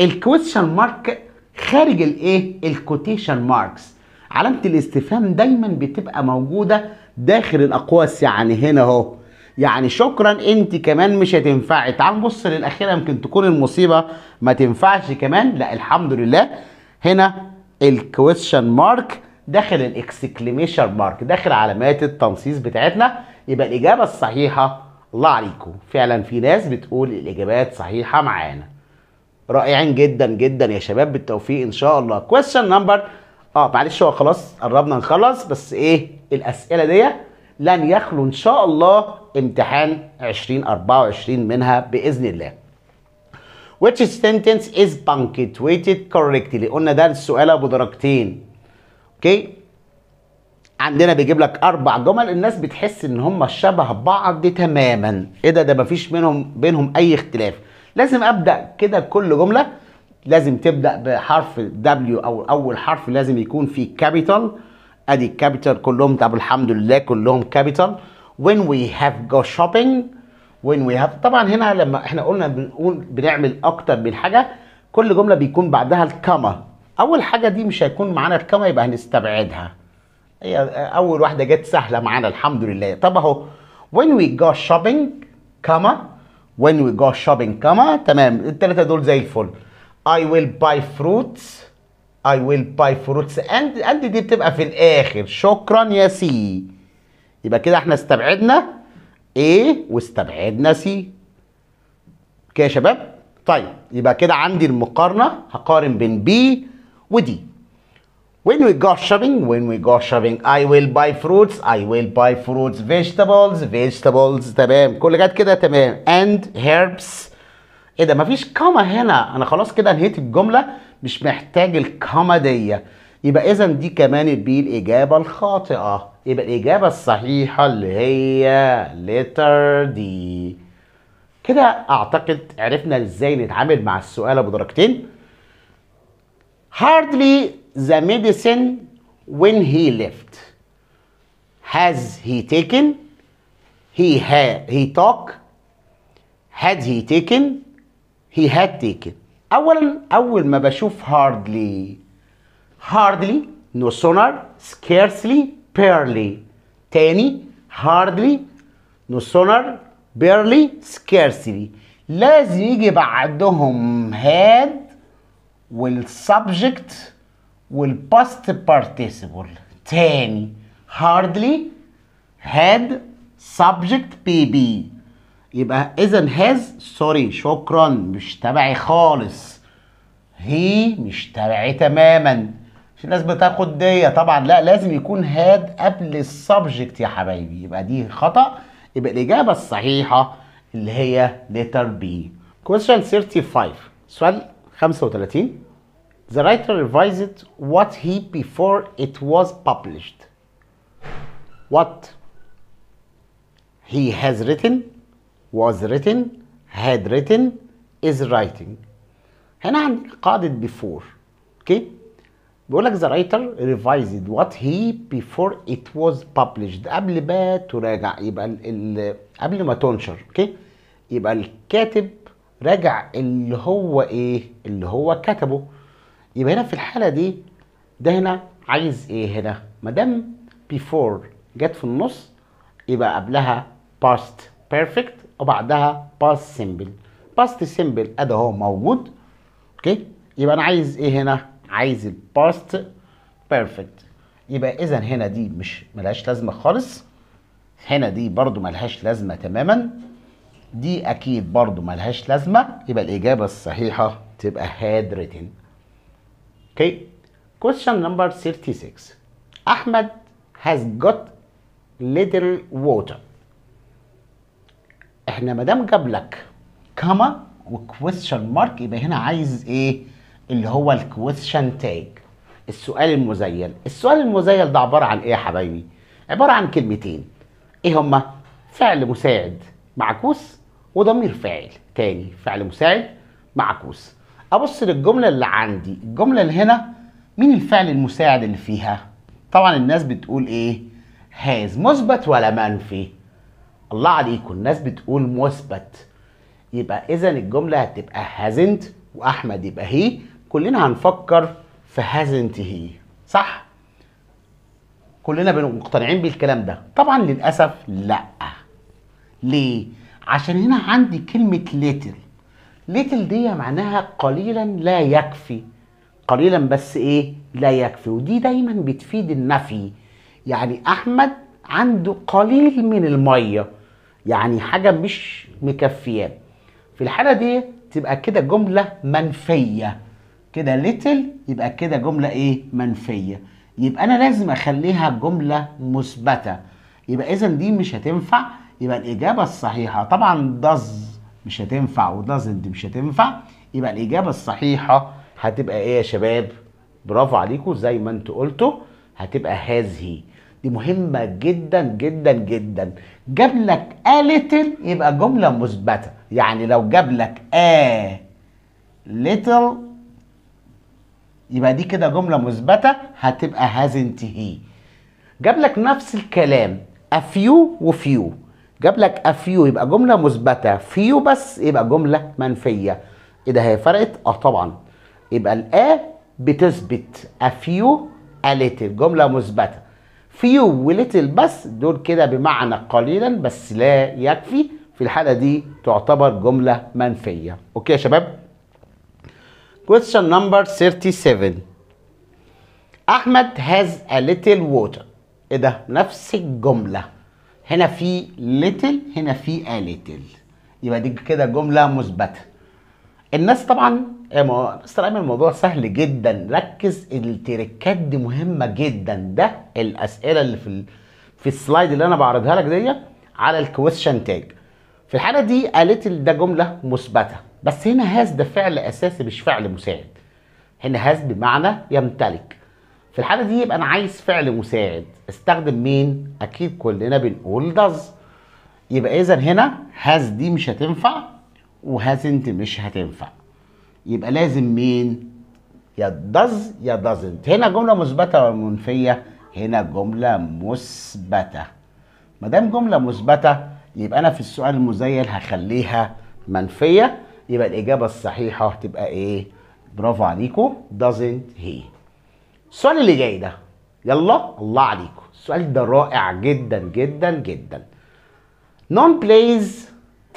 الكويشن مارك خارج الايه الكوتيشن ماركس علامه الاستفهام دايما بتبقى موجوده داخل الاقواس يعني هنا اهو يعني شكرا انت كمان مش هتنفعي تعال نبص للاخيره يمكن تكون المصيبه ما تنفعش كمان لا الحمد لله هنا الكويشن مارك داخل الاكسكليميشن مارك داخل علامات التنصيص بتاعتنا يبقى الاجابه الصحيحه الله عليكم فعلا في ناس بتقول الاجابات صحيحه معانا رائعين جدا جدا يا شباب بالتوفيق ان شاء الله كويشن نمبر اه معلش هو خلاص قربنا نخلص بس ايه الاسئله دي لن يخلو ان شاء الله امتحان 2024 منها باذن الله which sentence is punctuated correctly قلنا ده السؤال ابو درجتين اوكي عندنا بيجيب لك اربع جمل الناس بتحس ان هم شبه بعض تماما ايه ده ده مفيش منهم بينهم اي اختلاف لازم ابدا كده كل جمله لازم تبدا بحرف دبليو او اول حرف لازم يكون فيه كابيتال ادي الكابيتال كلهم طب الحمد لله كلهم كابيتال when we have go shopping when we have طبعا هنا لما احنا قلنا بنقول بنعمل اكتر من حاجه كل جمله بيكون بعدها الكاما اول حاجه دي مش هيكون معانا الكاما يبقى هنستبعدها هي اول واحده جت سهله معانا الحمد لله طب اهو when we go shopping كاما when we go shopping كاما تمام الثلاثه دول زي الفل I will buy fruits I will buy fruits and and دي بتبقى في الآخر شكرا يا سي يبقى كده احنا استبعدنا A واستبعدنا C كده يا شباب طيب يبقى كده عندي المقارنة هقارن بين B ودي When we go shopping, when we go shopping, I will buy fruits, I will buy fruits, vegetables, vegetables, تمام كل جات كده تمام and herbs ايه ده مفيش كاما هنا انا خلاص كده انهيت الجمله مش محتاج الكاما دي يبقى اذا دي كمان بي الاجابه الخاطئه يبقى الاجابه الصحيحه اللي هي letter D كده اعتقد عرفنا ازاي نتعامل مع السؤال ابو درجتين hardly the medicine when he left has he taken he had he talk had he taken هي هاد تيكن اولا اول ما بشوف هاردلي هاردلي نو سونار سكيرسلي بيرلي تاني هاردلي نو سونار بيرلي سكيرسلي لازم يجي بعدهم هاد والسبجكت والباست بارتيسيبل تاني هاردلي هاد سبجكت بي بي يبقى اذا هاز سوري شكرا مش تبعي خالص هي مش تبعي تماما مش الناس بتاخد دية طبعا لا لازم يكون هاد قبل السبجكت يا حبايبي يبقى دي خطا يبقى الاجابه الصحيحه اللي هي letter B question 35 سؤال 35 the writer revised what he before it was published what he has written was written had written is writing هنا عندنا قاعدة before اوكي okay. بيقول لك the writer revised what he before it was published قبل ما تراجع يبقى ال ال قبل ما تنشر اوكي okay. يبقى الكاتب راجع اللي هو ايه اللي هو كتبه يبقى هنا في الحالة دي ده هنا عايز ايه هنا ما دام before جت في النص يبقى قبلها past perfect وبعدها باست سيمبل باست سيمبل ادي اهو موجود اوكي يبقى انا عايز ايه هنا عايز الباست بيرفكت يبقى اذا هنا دي مش ملهاش لازمه خالص هنا دي برضو ملهاش لازمه تماما دي اكيد برضو ملهاش لازمه يبقى الاجابه الصحيحه تبقى هاد ريتن اوكي question number 36 احمد has got little water احنا ما دام جاب لك كاما وكويستشن مارك يبقى هنا عايز ايه اللي هو الكويستشن تاج السؤال المزيل السؤال المزيل ده عباره عن ايه يا حبايبي عباره عن كلمتين ايه هما فعل مساعد معكوس وضمير فاعل تاني فعل مساعد معكوس ابص للجمله اللي عندي الجمله اللي هنا مين الفعل المساعد اللي فيها طبعا الناس بتقول ايه هاز مثبت ولا منفي الله عليكم الناس بتقول مثبت يبقى اذا الجمله هتبقى هازنت واحمد يبقى هي كلنا هنفكر في هازنت هي صح كلنا مقتنعين بالكلام ده طبعا للاسف لا ليه عشان هنا عندي كلمه ليتل ليتل دي معناها قليلا لا يكفي قليلا بس ايه لا يكفي ودي دايما بتفيد النفي يعني احمد عنده قليل من الميه يعني حاجه مش مكفياه في الحاله دي تبقى كده جمله منفيه كده ليتل يبقى كده جمله ايه منفيه يبقى انا لازم اخليها جمله مثبته يبقى اذا دي مش هتنفع يبقى الاجابه الصحيحه طبعا داز مش هتنفع دي مش هتنفع يبقى الاجابه الصحيحه هتبقى ايه يا شباب برافو عليكم زي ما انتوا قلتوا هتبقى هذه دي مهمة جدا جدا جدا جاب لك a little يبقى جملة مثبتة يعني لو جاب لك a little يبقى دي كده جملة مثبتة هتبقى hasn't he جاب لك نفس الكلام a few و few جاب لك a few يبقى جملة مثبتة few بس يبقى جملة منفية ايه ده هي فرقت؟ اه طبعا يبقى الآ بتثبت a few a little جملة مثبتة فيو وليتل بس دول كده بمعنى قليلا بس لا يكفي في الحالة دي تعتبر جملة منفية اوكي يا شباب question number 37 احمد has a little water ايه ده نفس الجملة هنا في little هنا في a little يبقى دي كده جملة مثبتة الناس طبعا ايوه مستر ايمن الموضوع سهل جدا ركز التركات دي مهمه جدا ده الاسئله اللي في ال... في السلايد اللي انا بعرضها لك دي على الكويشن تاج في الحاله دي قالت ده جمله مثبته بس هنا هاز ده فعل اساسي مش فعل مساعد هنا هاز بمعنى يمتلك في الحاله دي يبقى انا عايز فعل مساعد استخدم مين اكيد كلنا بنقول داز يبقى اذا هنا هاز دي مش هتنفع وهازنت مش هتنفع يبقى لازم مين يا داز يا دازنت هنا جملة مثبتة ولا منفية هنا جملة مثبتة ما دام جملة مثبتة يبقى أنا في السؤال المزيل هخليها منفية يبقى الإجابة الصحيحة هتبقى إيه برافو عليكم doesn't he السؤال اللي جاي ده يلا الله عليكم السؤال ده رائع جدا جدا جدا non plays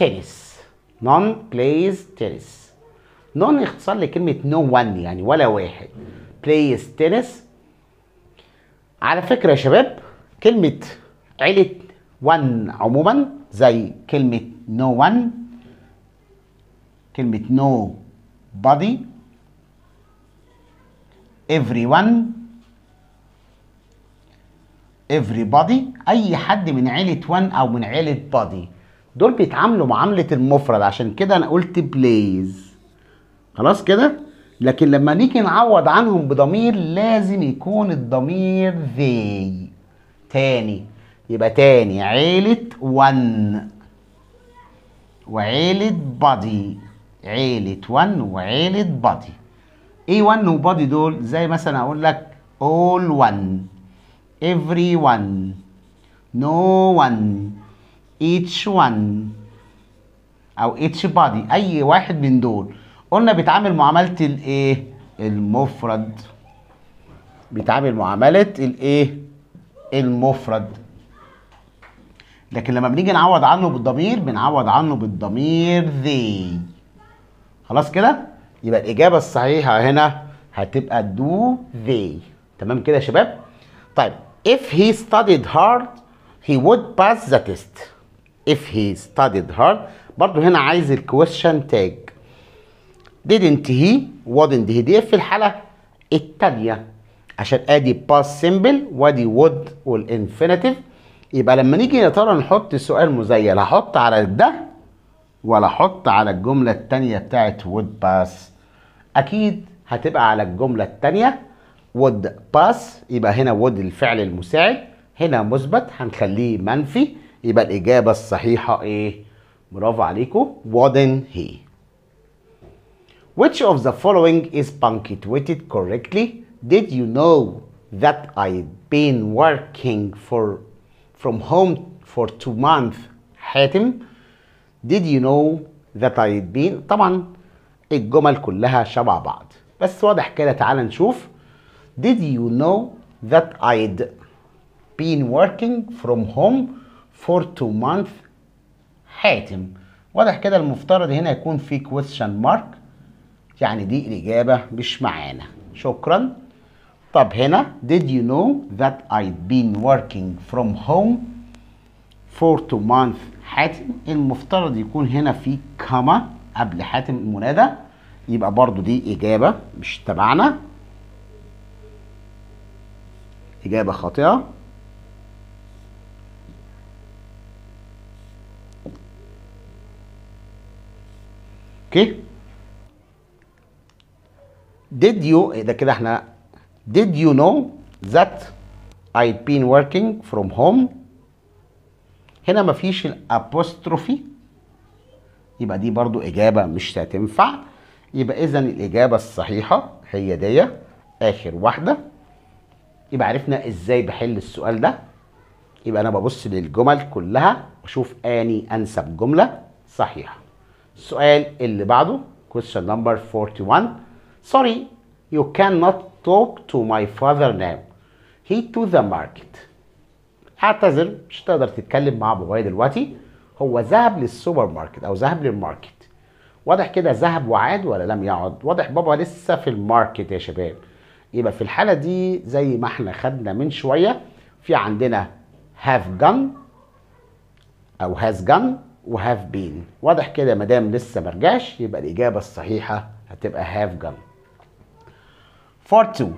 tennis non plays tennis نون اختصار لكلمه نو وان يعني ولا واحد بلايز تنس على فكره يا شباب كلمه عيله وان عموما زي كلمه نو no وان كلمه نو بادي وان one everybody اي حد من عيله وان او من عيله بادي دول بيتعاملوا معامله المفرد عشان كده انا قلت بليز خلاص كده لكن لما نيجي نعوض عنهم بضمير لازم يكون الضمير ذي تاني يبقى تاني عيلة ون وعيلة بادي عيلة ون وعيلة بادي ايه ون وبادي دول زي مثلا اقول لك all one every one no one each one او each body اي واحد من دول قلنا بيتعامل معامله الايه المفرد بيتعامل معامله الايه المفرد لكن لما بنيجي نعوض عنه بالضمير بنعوض عنه بالضمير ذي خلاص كده يبقى الاجابه الصحيحه هنا هتبقى do they تمام كده يا شباب طيب if he studied hard he would pass the test if he studied hard برضه هنا عايز الكويشن تاج didn't he wouldn't he دي في الحالة التانية عشان ادي past simple وادي would والانفينيتيف يبقى لما نيجي يا ترى نحط سؤال مزيل هحط على ده ولا احط على الجملة التانية بتاعت would pass اكيد هتبقى على الجملة التانية would pass يبقى هنا would الفعل المساعد هنا مثبت هنخليه منفي يبقى الإجابة الصحيحة إيه؟ برافو عليكم wouldn't he Which of the following is punctuated correctly? Did you know that I've been working for from home for two months حاتم did you know that I've been طبعا الجمل كلها شبه بعض بس واضح كده تعال نشوف did you know that I'd been working from home for two months حاتم واضح كده المفترض هنا يكون في question mark يعني دي الإجابة مش معانا شكرا طب هنا did you know that I'd been working from home for two months حاتم المفترض يكون هنا في كما قبل حاتم المنادى يبقى برضو دي إجابة مش تبعنا إجابة خاطئة اوكي did you eh, ده كده احنا did you know that I've been working from home هنا مفيش الابوستروفي يبقى دي برضو اجابه مش هتنفع يبقى اذا الاجابه الصحيحه هي دي اخر واحده يبقى عرفنا ازاي بحل السؤال ده يبقى انا ببص للجمل كلها واشوف اني انسب جمله صحيحه السؤال اللي بعده question number 41 Sorry, you cannot talk to my father now. He to the market. اعتذر مش تقدر تتكلم مع بابايا دلوقتي هو ذهب للسوبر ماركت او ذهب للماركت واضح كده ذهب وعاد ولا لم يعد واضح بابا لسه في الماركت يا شباب يبقى في الحاله دي زي ما احنا خدنا من شويه في عندنا هاف جن او هاز جن وهاف بين واضح كده ما دام لسه ما رجعش يبقى الاجابه الصحيحه هتبقى هاف جن for two.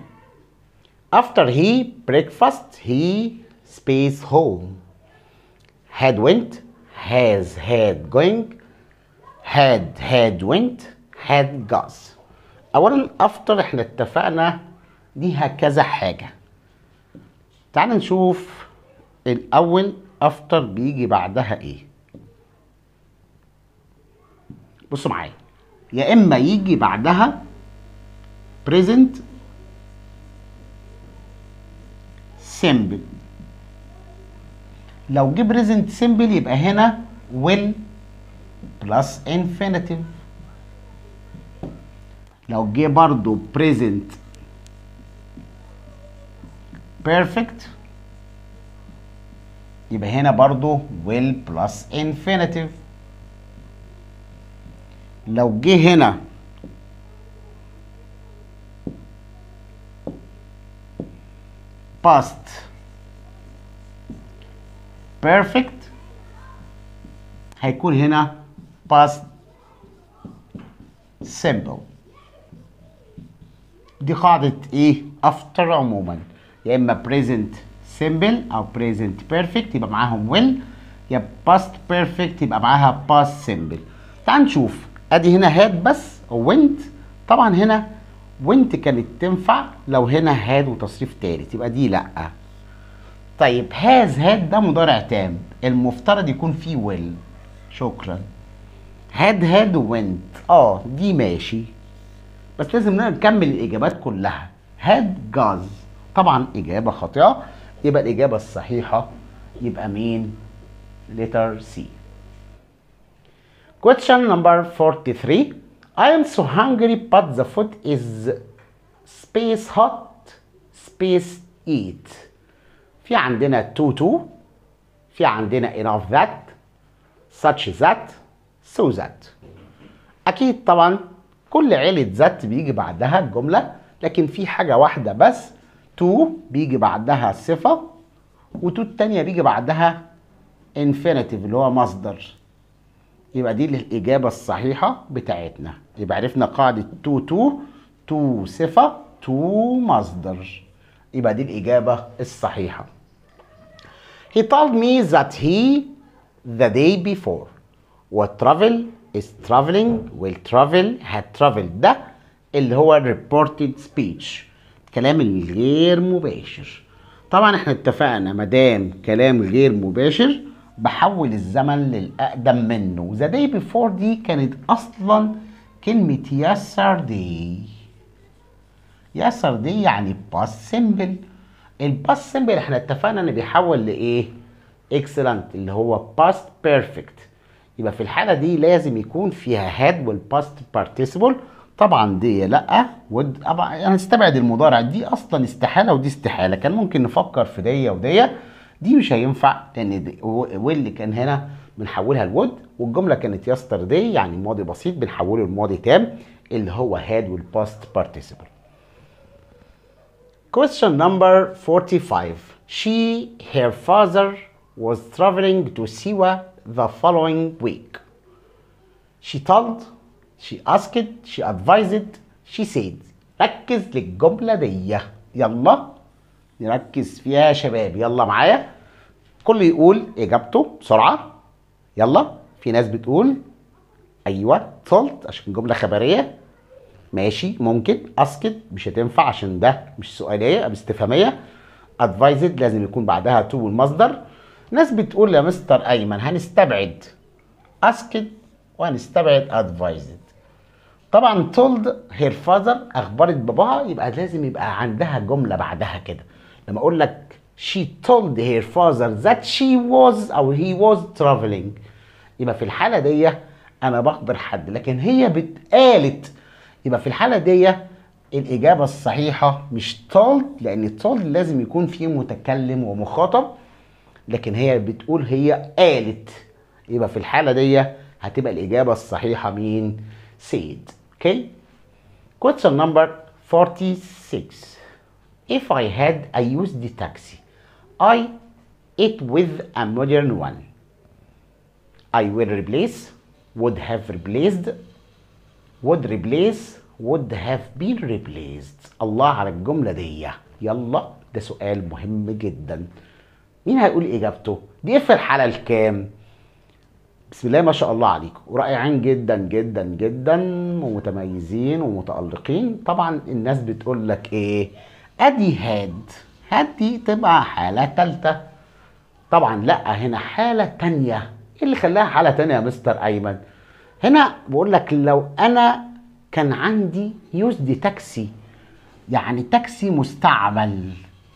After he breakfast, he space home. Had went, has had going, had had went, had goes. أولا after احنا اتفقنا دي هكذا حاجة. تعال نشوف الأول after بيجي بعدها إيه. بصوا معايا يا إما يجي بعدها present سيمبل لو جه بريزنت سيمبل يبقى هنا ويل بلس انفينيتيف لو جه برضو بريزنت بيرفكت يبقى هنا برضو ويل بلس انفينيتيف لو جه هنا past perfect هيكون هنا past simple دي قاعدة ايه after عموما يا اما present simple او present perfect يبقى معاهم will يا past perfect يبقى معاها past simple تعال نشوف ادي هنا had بس او went طبعا هنا وانت كانت تنفع لو هنا هاد وتصريف تالت يبقى دي لا طيب هاز هاد ده مضارع تام المفترض يكون فيه ويل شكرا هاد هاد وينت اه دي ماشي بس لازم نكمل الاجابات كلها هاد جاز طبعا اجابه خاطئه يبقى الاجابه الصحيحه يبقى مين لتر سي question number 43 I am so hungry but the food is space hot space eat في عندنا to to في عندنا enough that such that so that أكيد طبعا كل عيلة ذات بيجي بعدها الجملة لكن في حاجة واحدة بس to بيجي بعدها صفة وتو التانية بيجي بعدها infinitive اللي هو مصدر يبقى دي الإجابة الصحيحة بتاعتنا يبقى عرفنا قاعدة تو تو تو صفة تو مصدر يبقى دي الإجابة الصحيحة He told me that he the day before travel is traveling will travel had traveled ده اللي هو reported speech كلام الغير مباشر طبعا احنا اتفقنا مدام كلام غير مباشر بحول الزمن للأقدم منه the day before دي كانت أصلا كلمة yesterday yesterday يعني past simple الباست simple احنا اتفقنا ان بيحول لايه؟ excellent اللي هو past perfect يبقى في الحالة دي لازم يكون فيها had والباست participle طبعا دي لا ود انا استبعد المضارع دي اصلا استحاله ودي استحاله كان ممكن نفكر في دي ودي دي مش هينفع لان واللي كان هنا بنحولها لود والجمله كانت يسترداي يعني الماضي بسيط بنحوله لماضي تام اللي هو هاد والباست بارتيسيبل Question number 45 She, her father was traveling to Siwa the following week. She told, she asked, she advised, she said ركز للجملة دي يلا نركز فيها يا شباب يلا معايا كل يقول اجابته بسرعه يلا في ناس بتقول ايوه صلت عشان جمله خبريه ماشي ممكن اسكت مش هتنفع عشان ده مش سؤاليه استفهاميه ادفايزد لازم يكون بعدها تو المصدر ناس بتقول يا مستر ايمن هنستبعد اسكت وهنستبعد ادفايزد طبعا تولد هير فاذر اخبرت باباها يبقى لازم يبقى عندها جمله بعدها كده لما اقول لك she told her father that she was او he was traveling يبقى في الحاله دي انا بقدر حد لكن هي بتقالت يبقى في الحاله دي الاجابه الصحيحه مش طالت لان الطالب لازم يكون فيه متكلم ومخاطب لكن هي بتقول هي قالت يبقى في الحاله دي هتبقى الاجابه الصحيحه مين سيد اوكي question number 46 if i had i used the taxi i it with a modern one I will replace would have replaced would replace would have been replaced الله على الجملة دي يلا ده سؤال مهم جدا مين هيقول اجابته دي في الحالة الكام بسم الله ما شاء الله عليكم رائعين جدا جدا جدا ومتميزين ومتألقين طبعا الناس بتقول لك ايه ادي هاد هاد دي تبقى حالة تالتة طبعا لا هنا حالة تانية ايه اللي خلاها حاله تانية يا مستر ايمن هنا بقول لك لو انا كان عندي يوزد تاكسي يعني تاكسي مستعمل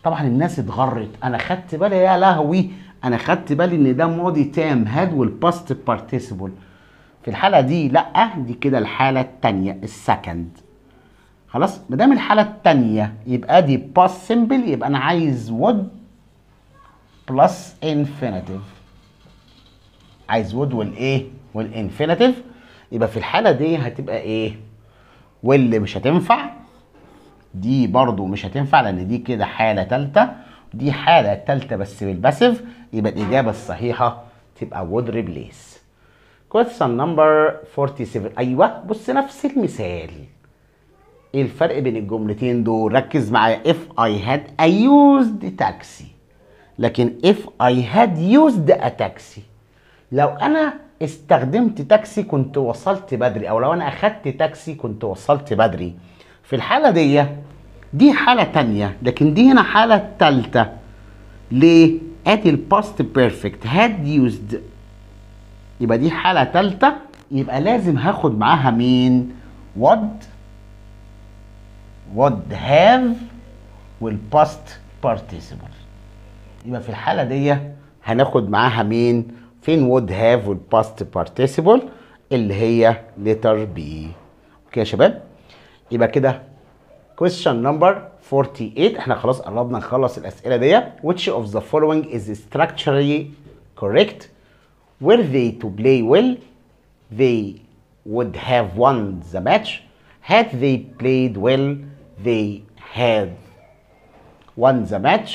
طبعا الناس اتغرت انا خدت بالي يا لهوي انا خدت بالي ان ده ماضي تام هاد والباست بارتيسيبل في الحاله دي لا دي كده الحاله الثانيه السكند خلاص ما دام الحاله الثانيه يبقى دي باست سيمبل يبقى انا عايز ود بلس انفينيتيف عايز وود والايه والانفينيتيف يبقى في الحاله دي هتبقى ايه واللي مش هتنفع دي برضو مش هتنفع لان دي كده حاله ثالثه دي حاله ثالثه بس بالباسيف يبقى الاجابه الصحيحه تبقى وود ريبليس كويستشن نمبر 47 ايوه بص نفس المثال ايه الفرق بين الجملتين دول ركز معايا if I had I used taxi لكن if I had used a taxi لو انا استخدمت تاكسي كنت وصلت بدري او لو انا اخدت تاكسي كنت وصلت بدري في الحالة دي دي حالة تانية لكن دي هنا حالة تالتة ليه؟ ادي الباست بيرفكت هاد يوزد يبقى دي حالة تالتة يبقى لازم هاخد معاها مين؟ would would have والباست participle يبقى في الحالة دي هناخد معاها مين؟ فين would have past participle اللي هي letter B اوكي يا شباب يبقى كده question number 48 احنا خلاص قربنا نخلص الاسئله دي which of the following is structurally correct were they to play well they would have won the match had they played well they had won the match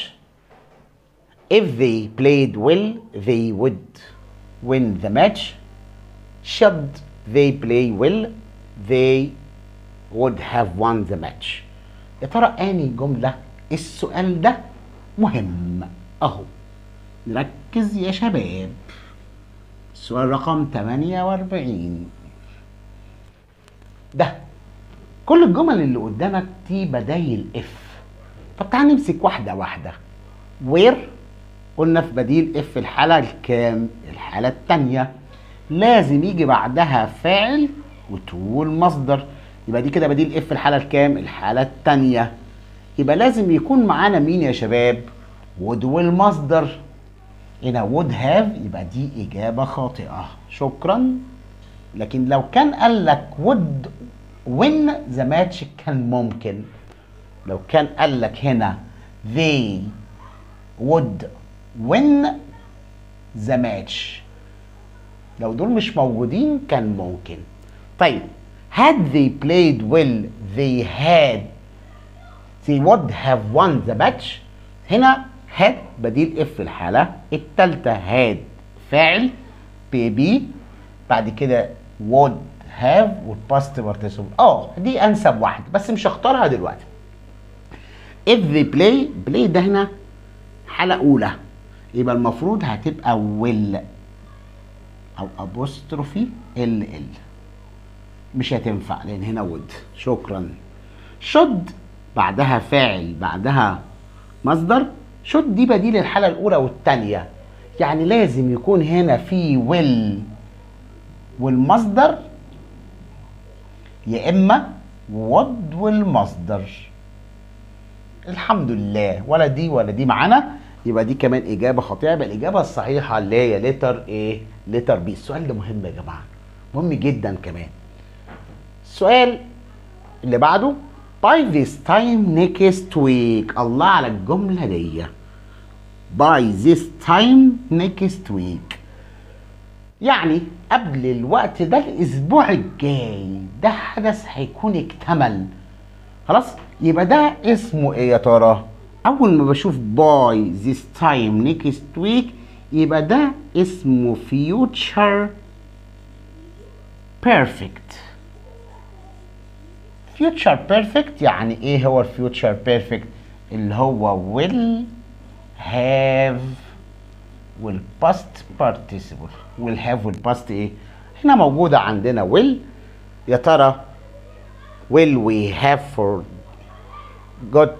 if they played well they would win the match should they play well they would have won the match يا ترى اني جمله السؤال ده مهم اهو نركز يا شباب السؤال رقم 48 ده كل الجمل اللي قدامك دي بدايل اف فتعال نمسك واحده واحده where قلنا في بديل اف الحالة الكام الحالة التانية لازم يجي بعدها فاعل وتقول مصدر يبقى دي كده بديل اف الحالة الكام الحالة التانية يبقى لازم يكون معانا مين يا شباب would والمصدر هنا would have يبقى دي إجابة خاطئة شكرا لكن لو كان قال لك would when ذا ماتش كان ممكن لو كان قال لك هنا they would win the match لو دول مش موجودين كان ممكن طيب had they played well they had they would have won the match هنا had بديل اف الحالة التالتة had فاعل بي بي بعد كده would have والباست participle اه دي انسب واحدة بس مش هختارها دلوقتي if they play play ده هنا حالة أولى يبقى المفروض هتبقى ويل او ابوستروفي ال ال مش هتنفع لان هنا ود شكرا شد بعدها فاعل بعدها مصدر شد دي بديل الحاله الاولى والثانيه يعني لازم يكون هنا في ويل والمصدر يا اما ود والمصدر الحمد لله ولا دي ولا دي معانا يبقى دي كمان اجابه خاطئه يبقى الاجابه الصحيحه اللي هي لتر ايه؟ لتر بي السؤال ده مهم يا جماعه مهم جدا كمان السؤال اللي بعده by this time next week الله على الجملة دي by this time next week يعني قبل الوقت ده الأسبوع الجاي ده حدث هيكون اكتمل خلاص يبقى ده اسمه ايه يا ترى؟ اول ما بشوف باي ذيس تايم نيكست ويك يبقى ده اسمه فيوتشر بيرفكت فيوتشر بيرفكت يعني ايه هو الفيوتشر بيرفكت اللي هو ويل هاف والباست بارتيسيبل ويل هاف والباست ايه هنا موجوده عندنا ويل يا ترى ويل وي هاف فور جود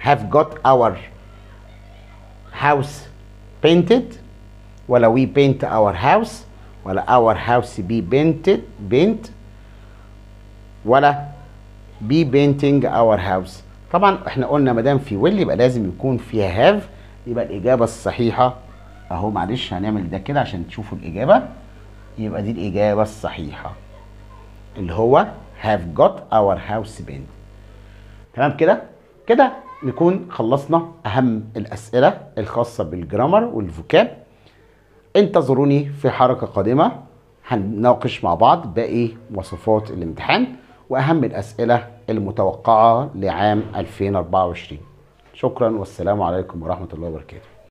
have got our house painted ولا we paint our house ولا our house be painted paint ولا be painting our house طبعا احنا قلنا ما دام في ويل يبقى لازم يكون فيها هاف يبقى الاجابه الصحيحه اهو معلش هنعمل ده كده عشان تشوفوا الاجابه يبقى دي الاجابه الصحيحه اللي هو have got our house painted تمام كده كده نكون خلصنا أهم الأسئلة الخاصة بالجرامر والفوكاب انتظروني في حركة قادمة هنناقش مع بعض باقي وصفات الامتحان وأهم الأسئلة المتوقعة لعام 2024 شكرا والسلام عليكم ورحمة الله وبركاته